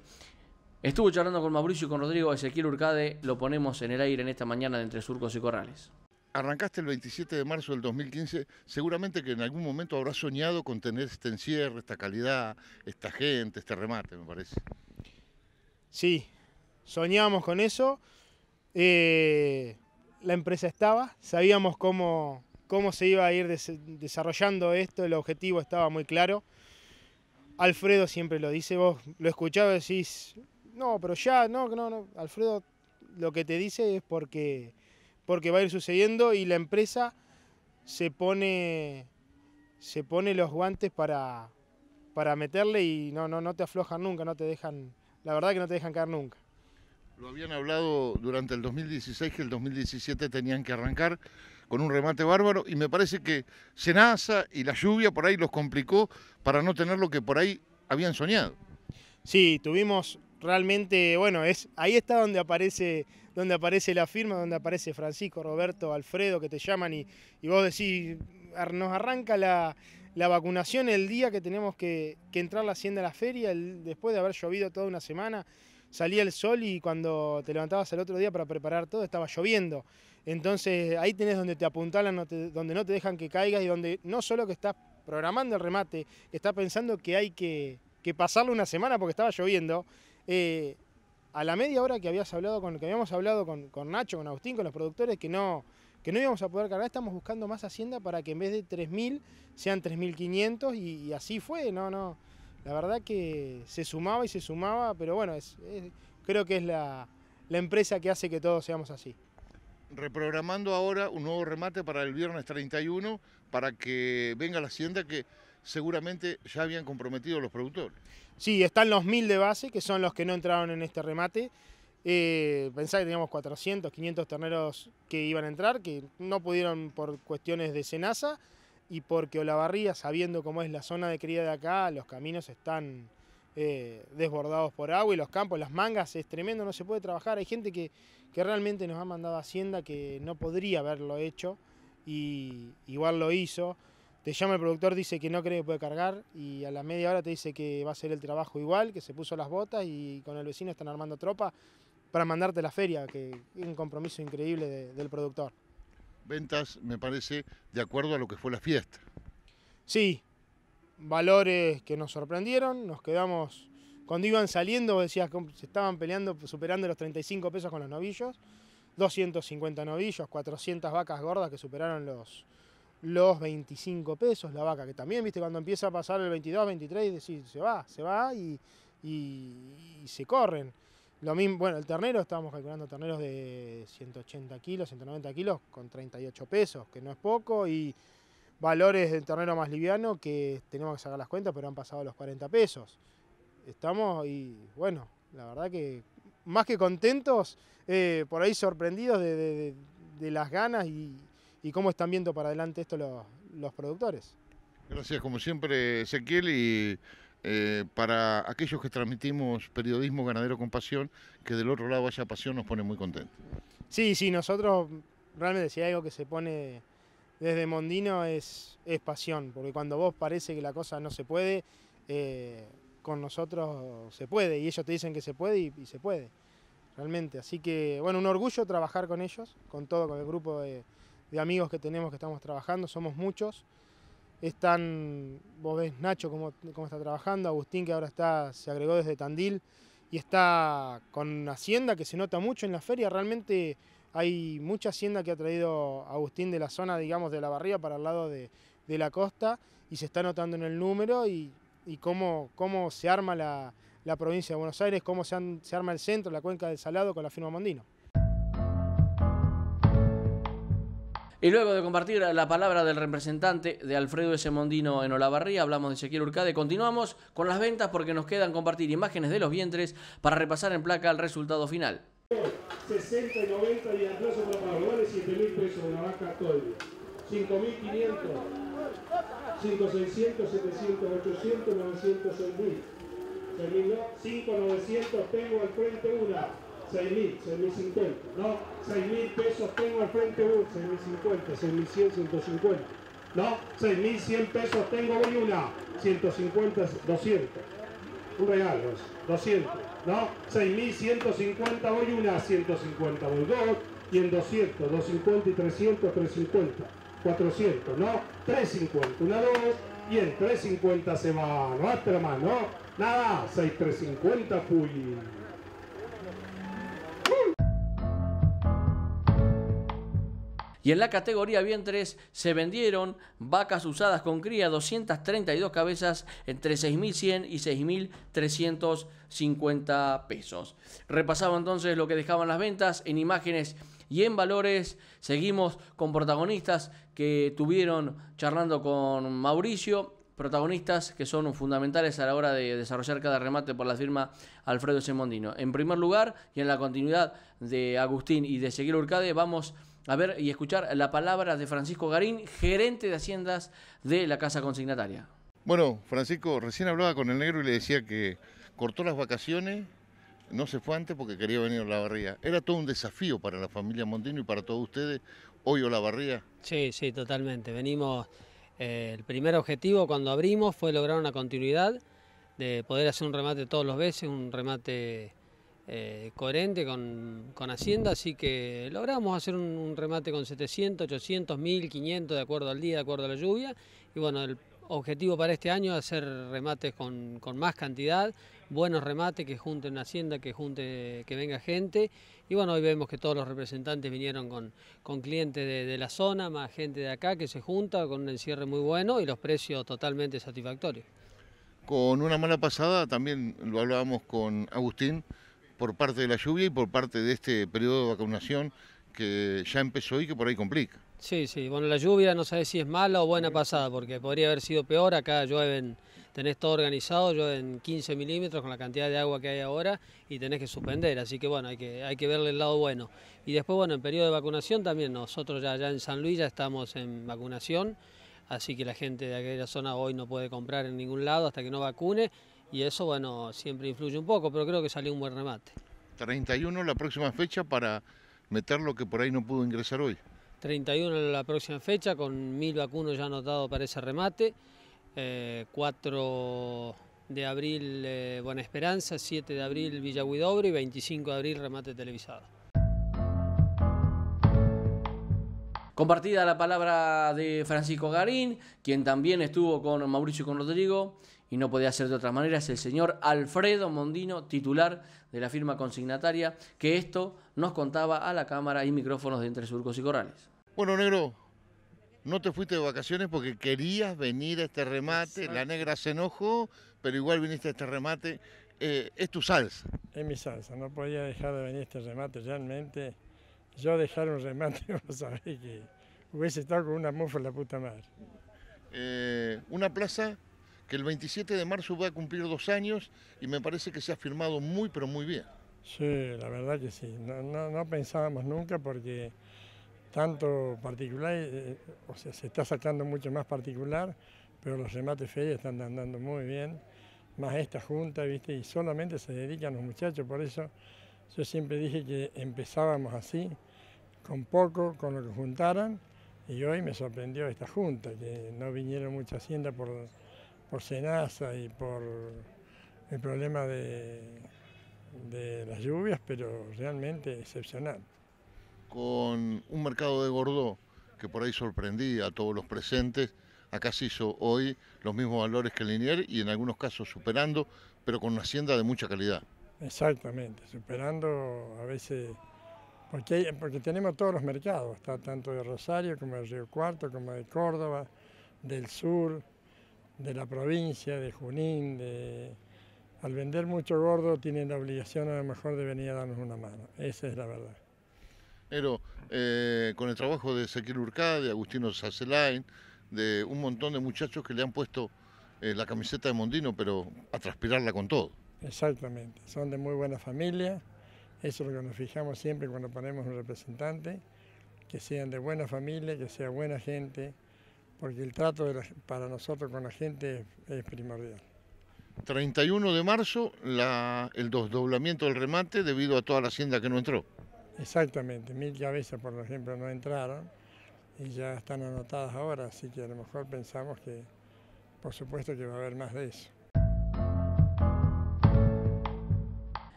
Estuvo charlando con Mauricio y con Rodrigo Ezequiel Urcade, lo ponemos en el aire en esta mañana de Entre Surcos y Corrales arrancaste el 27 de marzo del 2015, seguramente que en algún momento habrás soñado con tener este encierro, esta calidad, esta gente, este remate, me parece. Sí, soñábamos con eso. Eh, la empresa estaba, sabíamos cómo, cómo se iba a ir desarrollando esto, el objetivo estaba muy claro. Alfredo siempre lo dice, vos lo he y decís, no, pero ya, no, no, no, Alfredo lo que te dice es porque porque va a ir sucediendo y la empresa se pone, se pone los guantes para, para meterle y no, no, no te aflojan nunca, no te dejan, la verdad que no te dejan caer nunca. Lo habían hablado durante el 2016 que el 2017 tenían que arrancar con un remate bárbaro y me parece que Senasa y la lluvia por ahí los complicó para no tener lo que por ahí habían soñado. Sí, tuvimos realmente, bueno, es, ahí está donde aparece, donde aparece la firma, donde aparece Francisco, Roberto, Alfredo, que te llaman y, vos decís, nos arranca la, vacunación el día que tenemos que, entrar a la hacienda a la feria, después de haber llovido toda una semana, salía el sol y cuando te levantabas el otro día para preparar todo estaba lloviendo. Entonces ahí tenés donde te apuntalan, donde no te dejan que caigas y donde no solo que estás programando el remate, estás pensando que hay que, que pasarlo una semana porque estaba lloviendo, eh, a la media hora que habíamos hablado con, Nacho, con Agustín, con los productores, que no, que no íbamos a poder cargar, estamos buscando más hacienda para que en vez de 3.000 sean 3.500 y, y así fue, no, no. La verdad que se sumaba y se sumaba, pero bueno, es, creo que es la, la empresa que hace que todos seamos así reprogramando ahora un nuevo remate para el viernes 31 para que venga la hacienda que seguramente ya habían comprometido los productores. Sí, están los mil de base, que son los que no entraron en este remate. Eh, que teníamos 400, 500 terneros que iban a entrar, que no pudieron por cuestiones de cenaza y porque Olavarría, sabiendo cómo es la zona de cría de acá, los caminos están eh, desbordados por agua y los campos, las mangas, es tremendo, no se puede trabajar. Hay gente que, que realmente nos ha mandado Hacienda que no podría haberlo hecho y igual lo hizo te llama el productor, dice que no cree que puede cargar y a la media hora te dice que va a ser el trabajo igual, que se puso las botas y con el vecino están armando tropa para mandarte la feria, que es un compromiso increíble del productor. Ventas, me parece, de acuerdo a lo que fue la fiesta. Sí, valores que nos sorprendieron, nos quedamos, cuando iban saliendo, decías que se estaban peleando, superando los 35 pesos con los novillos, 250 novillos, 400 vacas gordas que superaron los los 25 pesos la vaca, que también, viste, cuando empieza a pasar el 22, 23, decís, se va, se va y, se corren. Lo mismo, bueno, el ternero, estábamos calculando terneros de 180 kilos, 190 kilos con 38 pesos, que no es poco, y valores del ternero más liviano que tenemos que sacar las cuentas, pero han pasado los 40 pesos. Estamos, y bueno, la verdad que más que contentos, eh, por ahí sorprendidos de las ganas y, y cómo están viendo para adelante esto los, productores. Gracias, como siempre, Ezequiel, y eh, para aquellos que transmitimos periodismo ganadero con pasión, que del otro lado haya pasión nos pone muy contentos. Sí, sí, nosotros realmente si hay algo que se pone desde Mondino es, es pasión, porque cuando vos parece que la cosa no se puede, eh, con nosotros se puede, y ellos te dicen que se puede y, se puede, realmente. Así que, bueno, un orgullo trabajar con ellos, con todo, con el grupo de de amigos que tenemos que estamos trabajando, somos muchos. Están, vos ves Nacho cómo, está trabajando, Agustín que ahora está, se agregó desde Tandil y está con Hacienda que se nota mucho en la feria. Realmente hay mucha Hacienda que ha traído Agustín de la zona, digamos, de la barría para el lado de, la costa y se está notando en el número y, cómo, cómo se arma la, provincia de Buenos Aires, cómo se, se, arma el centro, la cuenca del Salado con la firma Mondino. Y luego de compartir la palabra del representante de Alfredo S. Mondino en Olavarría, hablamos de Ezequiel Urcade. Continuamos con las ventas porque nos quedan compartir imágenes de los vientres para repasar en placa el resultado final. 60 y 90 y plazo para pagar 7 mil pesos una vaca todo el día. 5.500, 5.600, 700, 800, 900, 6.000. 5.900 tengo al frente una. 6.000, 6.050, ¿no? 6.000 pesos tengo al frente 6.050, 6.100, 150, ¿no? 6.100 pesos tengo hoy una, 150, 200, un regalo, 200, ¿no? 6.150 voy una, 150 voy dos, y en 200, 250 y 300, 350, 400, ¿no? 350, una dos, y en 350 se va no, nuestra más, ¿no? Nada, 6350, fui. Y en la categoría vientres se vendieron vacas usadas con cría 232 cabezas entre 6.100 y 6.350 pesos. Repasamos entonces lo que dejaban las ventas en imágenes y en valores seguimos con protagonistas que tuvieron charlando con Mauricio, protagonistas que son fundamentales a la hora de desarrollar cada remate por la firma Alfredo Semondino. En primer lugar, y en la continuidad de Agustín y de Seguir Urcade, vamos a ver y escuchar la palabra de Francisco Garín, gerente de Haciendas de la Casa Consignataria. Bueno, Francisco, recién hablaba con el negro y le decía que cortó las vacaciones, no se fue antes porque quería venir a la barría. Era todo un desafío para la familia Montino y para todos ustedes hoy barría. Sí, sí, totalmente. Venimos, eh, el primer objetivo cuando abrimos fue lograr una continuidad de poder hacer un remate todos los meses, un remate eh, coherente con, Hacienda, así que logramos hacer un, remate con 700, 800, 1500 de acuerdo al día, de acuerdo a la lluvia. Y bueno, el objetivo para este año es hacer remates con, más cantidad, buenos remates que junten Hacienda, que junte, que venga gente. Y bueno, hoy vemos que todos los representantes vinieron con, clientes de la zona, más gente de acá que se junta con un encierre muy bueno y los precios totalmente satisfactorios. Con una mala pasada, también lo hablábamos con Agustín, por parte de la lluvia y por parte de este periodo de vacunación que ya empezó y que por ahí complica. Sí, sí, bueno, la lluvia no sabe si es mala o buena pasada, porque podría haber sido peor, acá llueven, tenés todo organizado, llueven 15 milímetros con la cantidad de agua que hay ahora y tenés que suspender, así que bueno, hay que, hay que verle el lado bueno. Y después, bueno, en periodo de vacunación también, nosotros ya, ya en San Luis ya estamos en vacunación, así que la gente de aquella zona hoy no puede comprar en ningún lado hasta que no vacune, y eso, bueno, siempre influye un poco, pero creo que salió un buen remate. 31 la próxima fecha para meter lo que por ahí no pudo ingresar hoy. 31 la próxima fecha, con mil vacunos ya anotados para ese remate. 4 eh, de abril eh, Buena Esperanza, 7 de abril Villa Huidobre y 25 de abril remate televisado. Compartida la palabra de Francisco Garín, quien también estuvo con Mauricio y con Rodrigo, y no podía ser de otra manera, es el señor Alfredo Mondino, titular de la firma consignataria, que esto nos contaba a la cámara y micrófonos de Entre Surcos y Corrales. Bueno, negro, no te fuiste de vacaciones porque querías venir a este remate, la negra se enojó, pero igual viniste a este remate. Eh, es tu salsa. Es mi salsa, no podía dejar de venir a este remate realmente. Yo dejar un remate, vos sabés que hubiese estado con una mufa la puta madre. Eh, una plaza que el 27 de marzo va a cumplir dos años y me parece que se ha firmado muy, pero muy bien. Sí, la verdad que sí. No, pensábamos nunca porque tanto particular, eh, o sea, se está sacando mucho más particular, pero los remates ferias están andando muy bien, más esta junta, ¿viste? Y solamente se dedican los muchachos, por eso yo siempre dije que empezábamos así, con poco, con lo que juntaran, y hoy me sorprendió esta junta, que no vinieron mucha hacienda por por cenaza y por el problema de, las lluvias, pero realmente excepcional. Con un mercado de Gordó que por ahí sorprendía a todos los presentes, acá se hizo hoy los mismos valores que el lineal y en algunos casos superando, pero con una hacienda de mucha calidad. Exactamente, superando a veces, porque, porque tenemos todos los mercados, está tanto de Rosario como de Río Cuarto, como de Córdoba, del sur, de la provincia, de Junín, de... al vender mucho gordo tienen la obligación a lo mejor de venir a darnos una mano, esa es la verdad. Pero eh, con el trabajo de Ezequiel Urcá, de Agustino Sasselain, de un montón de muchachos que le han puesto eh, la camiseta de Mondino, pero a transpirarla con todo. Exactamente, son de muy buena familia, eso es lo que nos fijamos siempre cuando ponemos un representante, que sean de buena familia, que sea buena gente, porque el trato para nosotros con la gente es, primordial. 31 de marzo, la, el desdoblamiento del remate debido a toda la hacienda que no entró. Exactamente, mil cabezas, por ejemplo, no entraron y ya están anotadas ahora, así que a lo mejor pensamos que, por supuesto, que va a haber más de eso.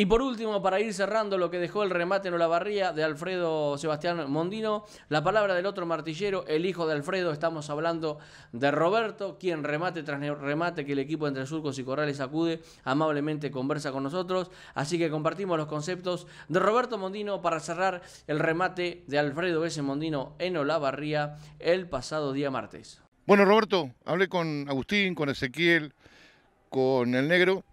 Y por último, para ir cerrando lo que dejó el remate en Olavarría de Alfredo Sebastián Mondino, la palabra del otro martillero, el hijo de Alfredo, estamos hablando de Roberto, quien remate tras remate que el equipo entre surcos y corrales acude, amablemente conversa con nosotros, así que compartimos los conceptos de Roberto Mondino para cerrar el remate de Alfredo S. Mondino en Olavarría el pasado día martes. Bueno, Roberto, hablé con Agustín, con Ezequiel, con el negro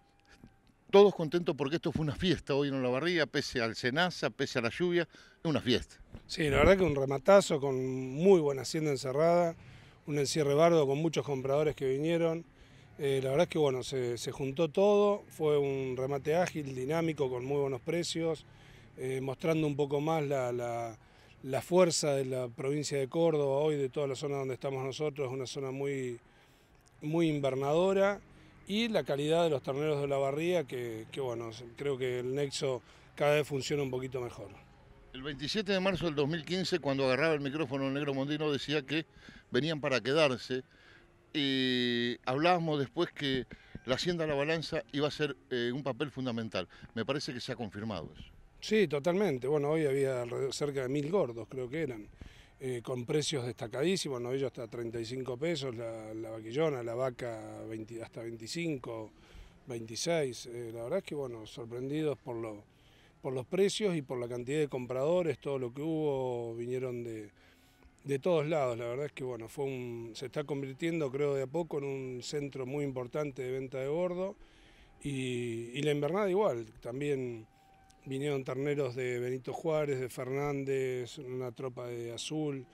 todos contentos porque esto fue una fiesta hoy en Olavarría, pese al cenaza, pese a la lluvia, es una fiesta. Sí, la verdad que un rematazo con muy buena hacienda encerrada, un encierre bardo con muchos compradores que vinieron. Eh, la verdad es que bueno, se, juntó todo, fue un remate ágil, dinámico, con muy buenos precios, eh, mostrando un poco más la, fuerza de la provincia de Córdoba, hoy de toda la zona donde estamos nosotros, una zona muy, muy invernadora y la calidad de los terneros de la barría, que, bueno, creo que el nexo cada vez funciona un poquito mejor. El 27 de marzo del 2015, cuando agarraba el micrófono el negro Mondino, decía que venían para quedarse. Y hablábamos después que la hacienda la balanza iba a ser eh, un papel fundamental. Me parece que se ha confirmado eso. Sí, totalmente. Bueno, hoy había cerca de mil gordos, creo que eran. Eh, con precios destacadísimos, ellos hasta 35 pesos, la, vaquillona, la vaca hasta 25, 26. Eh, la verdad es que, bueno, sorprendidos por, lo, por los precios y por la cantidad de compradores, todo lo que hubo, vinieron de, de todos lados. La verdad es que, bueno, fue un, se está convirtiendo, creo, de a poco en un centro muy importante de venta de gordo. Y, y la invernada igual, también vinieron terneros de Benito Juárez, de Fernández, una tropa de Azul,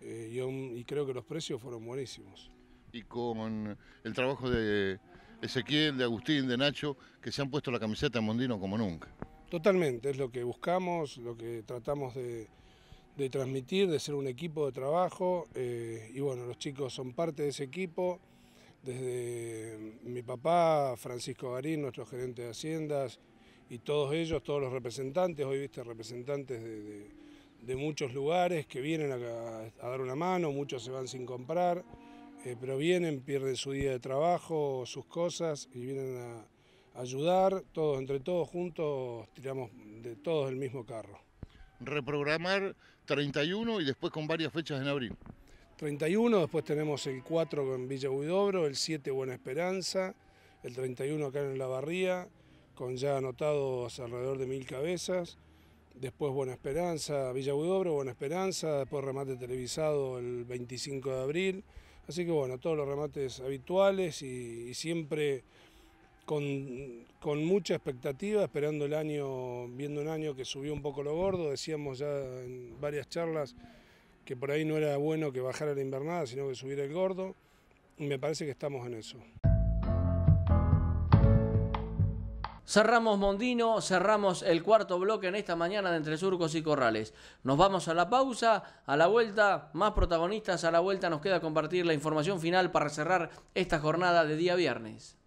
eh, y, creo que los precios fueron buenísimos. Y con el trabajo de Ezequiel, de Agustín, de Nacho, que se han puesto la camiseta en Mondino como nunca. Totalmente, es lo que buscamos, lo que tratamos de, transmitir, de ser un equipo de trabajo, eh, y bueno, los chicos son parte de ese equipo, desde mi papá, Francisco Garín, nuestro gerente de Haciendas, y todos ellos, todos los representantes, hoy viste representantes de, muchos lugares que vienen a, dar una mano, muchos se van sin comprar, eh, pero vienen, pierden su día de trabajo, sus cosas y vienen a ayudar, todos entre todos juntos tiramos de todos el mismo carro. Reprogramar 31 y después con varias fechas en abril. 31, después tenemos el 4 en Villa Huidobro, el 7 Buena Esperanza, el 31 acá en La Barría, con ya anotados alrededor de mil cabezas. Después Buena Esperanza, Villa Huidobro, Buena Esperanza, después remate televisado el 25 de abril. Así que bueno, todos los remates habituales y, siempre con, con, mucha expectativa, esperando el año, viendo un año que subió un poco lo gordo. Decíamos ya en varias charlas que por ahí no era bueno que bajara la invernada, sino que subiera el gordo. Y me parece que estamos en eso. Cerramos Mondino, cerramos el cuarto bloque en esta mañana de Entre Surcos y Corrales. Nos vamos a la pausa, a la vuelta, más protagonistas, a la vuelta nos queda compartir la información final para cerrar esta jornada de día viernes.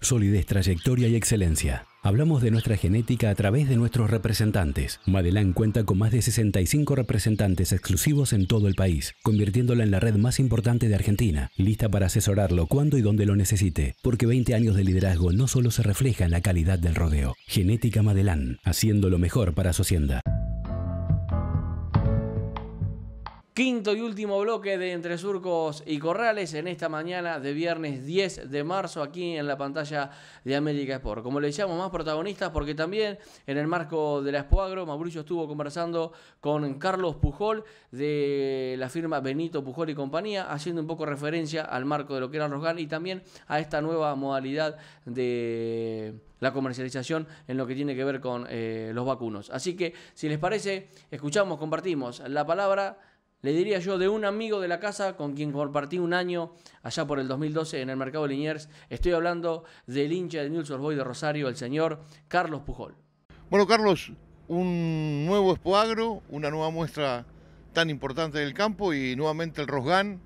solidez, trayectoria y excelencia. Hablamos de nuestra genética a través de nuestros representantes. Madelán cuenta con más de 65 representantes exclusivos en todo el país, convirtiéndola en la red más importante de Argentina, lista para asesorarlo cuando y donde lo necesite, porque 20 años de liderazgo no solo se refleja en la calidad del rodeo. Genética Madelán, haciendo lo mejor para su hacienda. Quinto y último bloque de Entre Surcos y Corrales en esta mañana de viernes 10 de marzo aquí en la pantalla de América Sport. Como le decíamos, más protagonistas porque también en el marco de la Espoagro, Mauricio estuvo conversando con Carlos Pujol de la firma Benito Pujol y compañía, haciendo un poco referencia al marco de lo que era Rosgar y también a esta nueva modalidad de la comercialización en lo que tiene que ver con eh, los vacunos. Así que, si les parece, escuchamos, compartimos la palabra le diría yo, de un amigo de la casa con quien compartí un año allá por el 2012 en el mercado Liniers. Estoy hablando del hincha de Newell's Boy de Rosario, el señor Carlos Pujol. Bueno, Carlos, un nuevo Expoagro, una nueva muestra tan importante del campo y nuevamente el Rosgan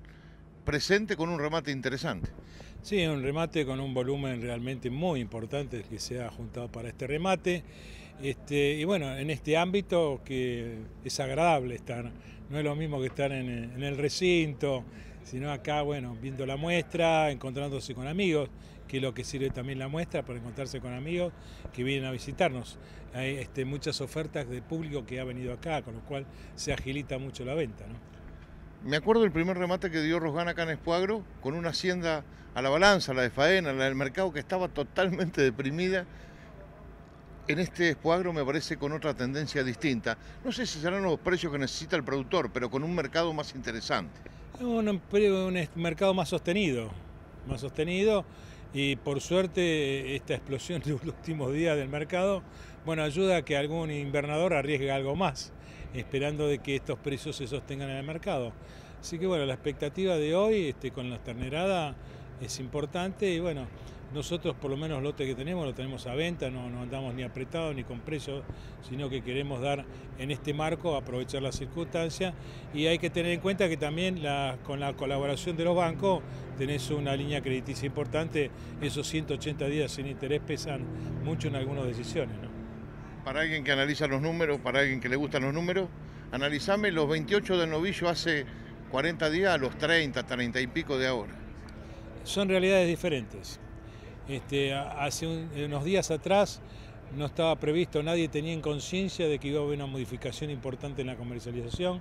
presente con un remate interesante. Sí, un remate con un volumen realmente muy importante que se ha juntado para este remate. Este, y bueno, en este ámbito que es agradable estar no es lo mismo que estar eh, en, el recinto, sino acá, bueno, viendo la muestra, encontrándose con amigos, que es lo que sirve también la muestra para encontrarse con amigos que vienen a visitarnos. Hay este, muchas ofertas de público que ha venido acá, con lo cual se agilita mucho la venta. ¿no? Me acuerdo el primer remate que dio Rosgan acá en Espuagro, con una hacienda a la balanza, la de faena, la del mercado, que estaba totalmente deprimida en este cuadro me parece con otra tendencia distinta. No sé si serán los precios que necesita el productor, pero con un mercado más interesante. Un, mercado más sostenido, más sostenido y por suerte esta explosión de los últimos días del mercado, bueno, ayuda a que algún invernador arriesgue algo más, esperando de que estos precios se sostengan en el mercado. Así que bueno, la expectativa de hoy este, con la ternerada es importante y bueno, nosotros por lo menos el lotes que tenemos lo tenemos a venta, no, andamos ni apretados ni con precios, sino que queremos dar en este marco, aprovechar las circunstancias y hay que tener en cuenta que también con la colaboración de los bancos tenés una línea crediticia importante, esos 180 días sin interés pesan mucho en algunas decisiones. Para alguien que analiza los números, para alguien que le gustan los números, analizame los 28 del novillo hace 40 días a los 30, 30 y pico de ahora. Son realidades diferentes. Este, hace unos días atrás no estaba previsto, nadie tenía en conciencia de que iba a haber una modificación importante en la comercialización.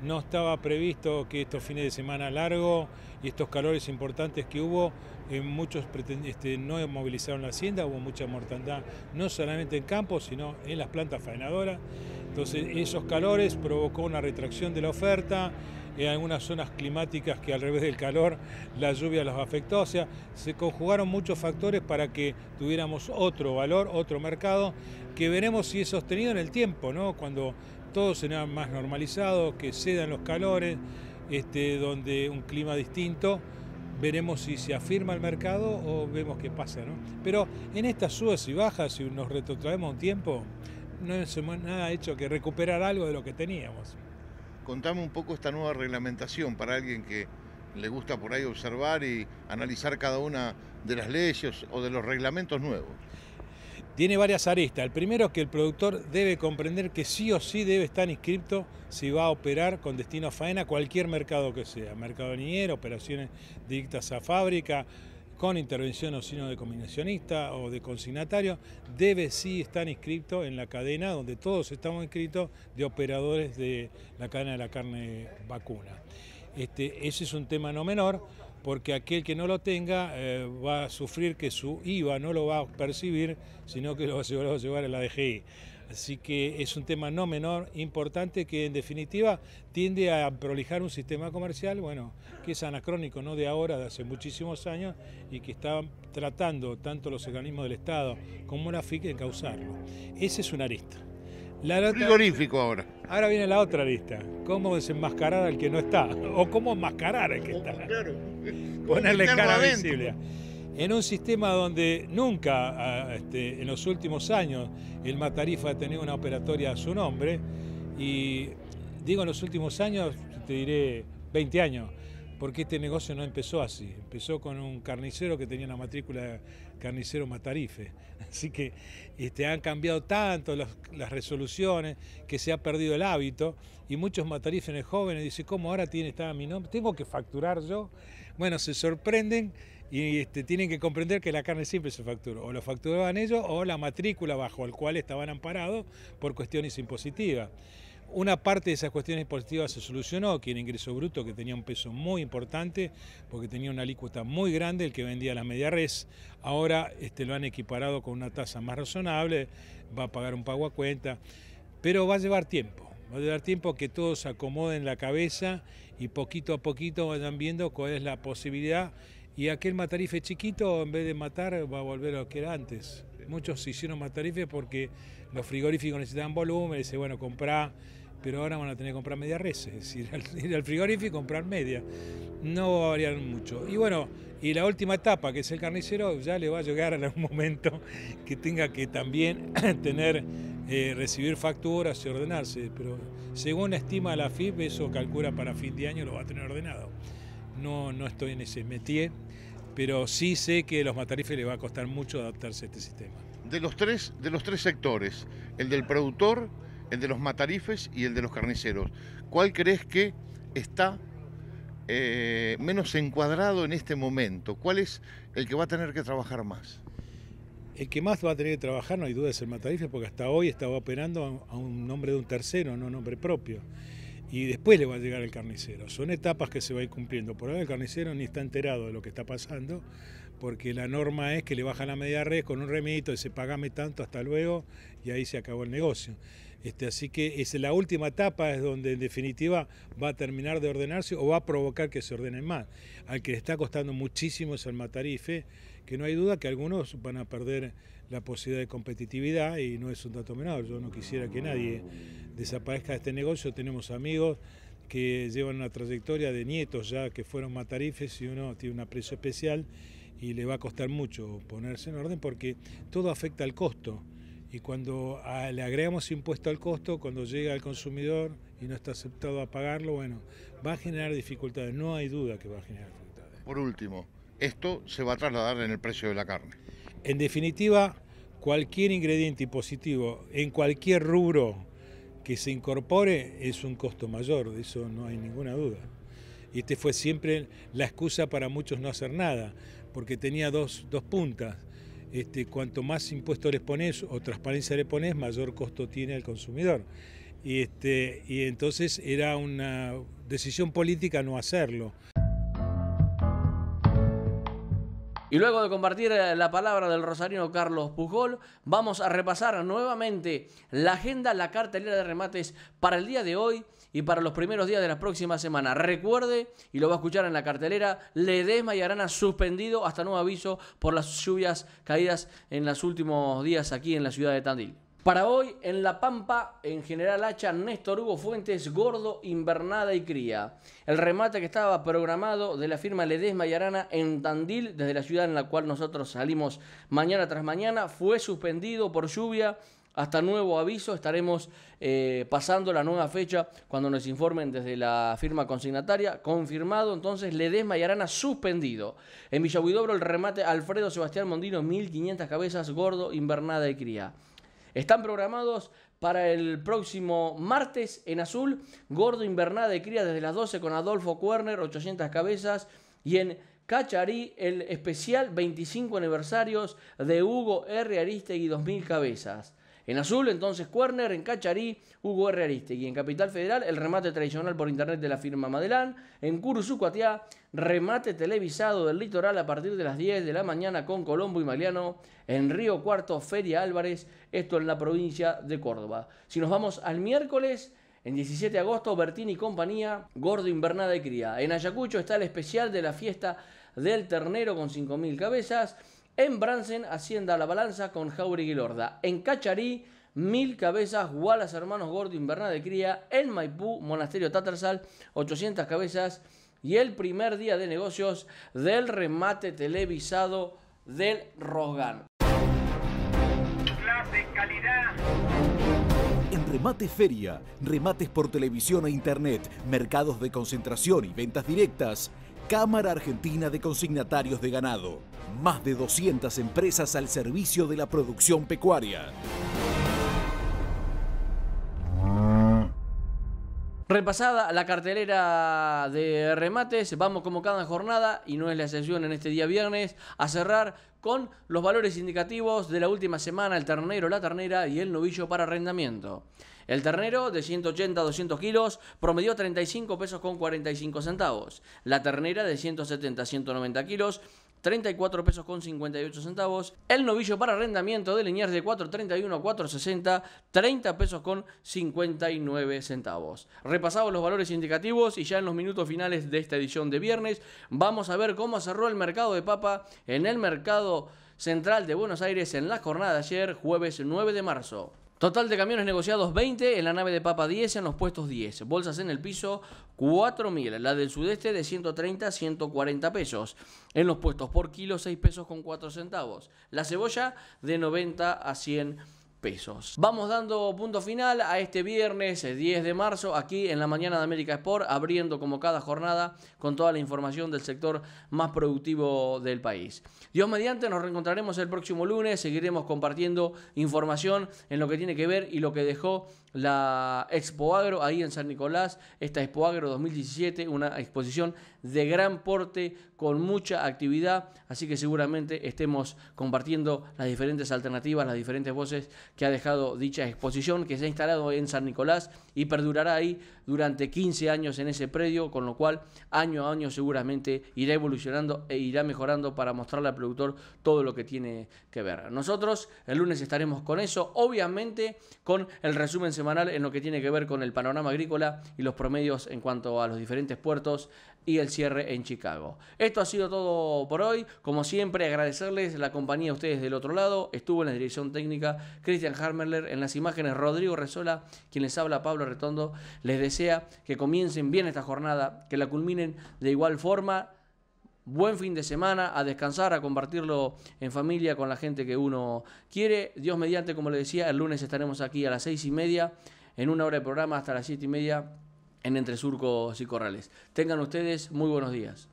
No estaba previsto que estos fines de semana largos y estos calores importantes que hubo, en eh, muchos este, no movilizaron la hacienda, hubo mucha mortandad, no solamente en campos, sino en las plantas faenadoras. Entonces esos calores provocó una retracción de la oferta, en algunas zonas climáticas que al revés del calor la lluvia los afectó. O sea, se conjugaron muchos factores para que tuviéramos otro valor, otro mercado, que veremos si es sostenido en el tiempo, ¿no? Cuando todo será más normalizado, que cedan los calores, este, donde un clima distinto veremos si se afirma el mercado o vemos qué pasa, ¿no? Pero en estas subas y bajas, si nos retrotraemos un tiempo, no hemos nada hecho que recuperar algo de lo que teníamos contame un poco esta nueva reglamentación para alguien que le gusta por ahí observar y analizar cada una de las leyes o de los reglamentos nuevos. Tiene varias aristas. El primero es que el productor debe comprender que sí o sí debe estar inscripto si va a operar con destino a faena cualquier mercado que sea, mercado niñero, operaciones dictas a fábrica, con intervención o sino de combinacionista o de consignatario, debe sí estar inscrito en la cadena donde todos estamos inscritos de operadores de la cadena de la carne vacuna. Este, ese es un tema no menor porque aquel que no lo tenga eh, va a sufrir que su IVA no lo va a percibir, sino que lo lo va a llevar a la DGI. Así que es un tema no menor, importante, que en definitiva tiende a prolijar un sistema comercial, bueno, que es anacrónico, no de ahora, de hace muchísimos años, y que están tratando tanto los organismos del Estado como la FIC de causarlo. Esa es una arista. La ahora. Ahora viene la otra arista. ¿Cómo desenmascarar al que no está? ¿O cómo enmascarar al que está? Claro. Ponerle cara visible en un sistema donde nunca este, en los últimos años el Matarife ha tenido una operatoria a su nombre, y digo en los últimos años, te diré 20 años, porque este negocio no empezó así, empezó con un carnicero que tenía una matrícula carnicero Matarife, así que este, han cambiado tanto las, resoluciones que se ha perdido el hábito y muchos matarifes jóvenes dicen, ¿cómo ahora tiene, está mi nombre? ¿Tengo que facturar yo? Bueno, se sorprenden y este, tienen que comprender que la carne siempre se facturó. o lo facturaban ellos o la matrícula bajo el cual estaban amparados por cuestiones impositivas. Una parte de esas cuestiones impositivas se solucionó, que el ingreso bruto, que tenía un peso muy importante, porque tenía una alícuota muy grande el que vendía la media res. Ahora este, lo han equiparado con una tasa más razonable, va a pagar un pago a cuenta, pero va a llevar tiempo. Va a llevar tiempo que todos se acomoden la cabeza y poquito a poquito vayan viendo cuál es la posibilidad y aquel matarife chiquito, en vez de matar, va a volver a lo que era antes. Muchos hicieron matarife porque los frigoríficos necesitan volumen, dice, bueno, comprá, pero ahora van a tener que comprar media res, es decir, ir al frigorífico y comprar media. No va a variar mucho. Y bueno, y la última etapa, que es el carnicero, ya le va a llegar en algún momento que tenga que también tener, eh, recibir facturas y ordenarse. Pero según estima la FIP, eso calcula para fin de año, lo va a tener ordenado. No, no estoy en ese métier, pero sí sé que a los matarifes les va a costar mucho adaptarse a este sistema. De los tres, de los sectores, el del productor, el de los matarifes y el de los carniceros, ¿cuál crees que está eh, menos encuadrado en este momento? ¿Cuál es el que va a tener que trabajar más? El que más va a tener que trabajar, no hay duda, es el matarife, porque hasta hoy estaba operando a un nombre de un tercero, no a nombre propio y después le va a llegar el carnicero. Son etapas que se va a ir cumpliendo. Por ahora el carnicero ni está enterado de lo que está pasando, porque la norma es que le bajan la media red con un remito, dice pagame tanto, hasta luego, y ahí se acabó el negocio. Este, así que es la última etapa es donde en definitiva va a terminar de ordenarse o va a provocar que se ordenen más. Al que le está costando muchísimo es el matarife, que no hay duda que algunos van a perder la posibilidad de competitividad y no es un dato menor. Yo no quisiera que nadie desaparezca de este negocio. Tenemos amigos que llevan una trayectoria de nietos ya que fueron matarifes y uno tiene un precio especial y le va a costar mucho ponerse en orden porque todo afecta al costo. Y cuando ah, le agregamos impuesto al costo, cuando llega al consumidor y no está aceptado a pagarlo, bueno, va a generar dificultades, no hay duda que va a generar dificultades. Por último, esto se va a trasladar en el precio de la carne. En definitiva, cualquier ingrediente positivo en cualquier rubro que se incorpore es un costo mayor, de eso no hay ninguna duda. Y este fue siempre la excusa para muchos no hacer nada, porque tenía dos, puntas. Este, cuanto más impuestos les pones o transparencia le pones, mayor costo tiene el consumidor. y este, entonces era una decisión política no hacerlo. Y luego de compartir eh, la palabra del rosarino Carlos Pujol, vamos a repasar nuevamente la agenda, la cartelera de remates para el día de hoy y para los primeros días de la próxima semana. Recuerde, y lo va a escuchar en la cartelera, Ledesma y Arana suspendido hasta nuevo aviso por las lluvias caídas en los últimos días aquí en la ciudad de Tandil. Para hoy, en La Pampa, en General Hacha, Néstor Hugo Fuentes, gordo, invernada y cría. El remate que estaba programado de la firma Ledesma y Arana en Tandil, desde la ciudad en la cual nosotros salimos mañana tras mañana, fue suspendido por lluvia. Hasta nuevo aviso, estaremos eh, pasando la nueva fecha cuando nos informen desde la firma consignataria. Confirmado entonces Ledesma y Arana suspendido. En Villahuidobro el remate Alfredo Sebastián Mondino, 1500 cabezas, gordo, invernada y cría. Están programados para el próximo martes en azul, Gordo Invernada de Cría desde las 12 con Adolfo Cuerner, 800 cabezas, y en Cacharí el especial 25 aniversarios de Hugo R. Aristegui, 2000 cabezas. En azul, entonces Cuerner, en Cacharí, Hugo R. y En Capital Federal, el remate tradicional por internet de la firma Madelán. En Curuzucuatiá, remate televisado del litoral a partir de las 10 de la mañana con Colombo y Maliano En Río Cuarto, Feria Álvarez, esto en la provincia de Córdoba. Si nos vamos al miércoles, en 17 de agosto, Bertini y compañía, Gordo Invernada y Cría. En Ayacucho está el especial de la fiesta del ternero con 5.000 cabezas. En Bransen, Hacienda la balanza con Jauregui Lorda. En Cacharí, Mil Cabezas, Wallace Hermanos Gordo, Invernada de Cría. En Maipú, Monasterio Tatarsal, 800 cabezas. Y el primer día de negocios del remate televisado del Rosgan. En Remate Feria, remates por televisión e internet, mercados de concentración y ventas directas. Cámara Argentina de Consignatarios de Ganado. Más de 200 empresas al servicio de la producción pecuaria. Repasada la cartelera de remates, vamos como cada jornada, y no es la excepción en este día viernes, a cerrar con los valores indicativos de la última semana, el ternero, la ternera y el novillo para arrendamiento. El ternero de 180 a 200 kilos promedió 35 pesos con 45 centavos. La ternera de 170 a 190 kilos 34 pesos con 58 centavos. El novillo para arrendamiento de Liniers de 4.31 a 4.60, 30 pesos con 59 centavos. Repasamos los valores indicativos y ya en los minutos finales de esta edición de viernes, vamos a ver cómo cerró el mercado de papa en el mercado central de Buenos Aires en la jornada de ayer, jueves 9 de marzo. Total de camiones negociados 20, en la nave de Papa 10, en los puestos 10. Bolsas en el piso 4.000, la del sudeste de 130 a 140 pesos. En los puestos por kilo 6 pesos con 4 centavos. La cebolla de 90 a 100 pesos pesos. Vamos dando punto final a este viernes 10 eh, de marzo aquí en la mañana de América Sport, abriendo como cada jornada con toda la información del sector más productivo del país. Dios mediante, nos reencontraremos el próximo lunes, seguiremos compartiendo información en lo que tiene que ver y lo que dejó la Expo Agro ahí en San Nicolás, esta Expo Agro 2017, una exposición de gran porte con mucha actividad, así que seguramente estemos compartiendo las diferentes alternativas, las diferentes voces que ha dejado dicha exposición que se ha instalado en San Nicolás y perdurará ahí durante 15 años en ese predio, con lo cual año a año seguramente irá evolucionando e irá mejorando para mostrarle al productor todo lo que tiene que ver. Nosotros el lunes estaremos con eso, obviamente con el resumen semanal en lo que tiene que ver con el panorama agrícola y los promedios en cuanto a los diferentes puertos y el cierre en Chicago. Esto ha sido todo por hoy. Como siempre, agradecerles la compañía a ustedes del otro lado. Estuvo en la dirección técnica Christian Harmerler, en las imágenes Rodrigo Resola, quien les habla Pablo Retondo. Les desea que comiencen bien esta jornada, que la culminen de igual forma buen fin de semana, a descansar, a compartirlo en familia con la gente que uno quiere. Dios mediante, como le decía, el lunes estaremos aquí a las seis y media, en una hora de programa hasta las siete y media en Entre Surcos y Corrales. Tengan ustedes muy buenos días.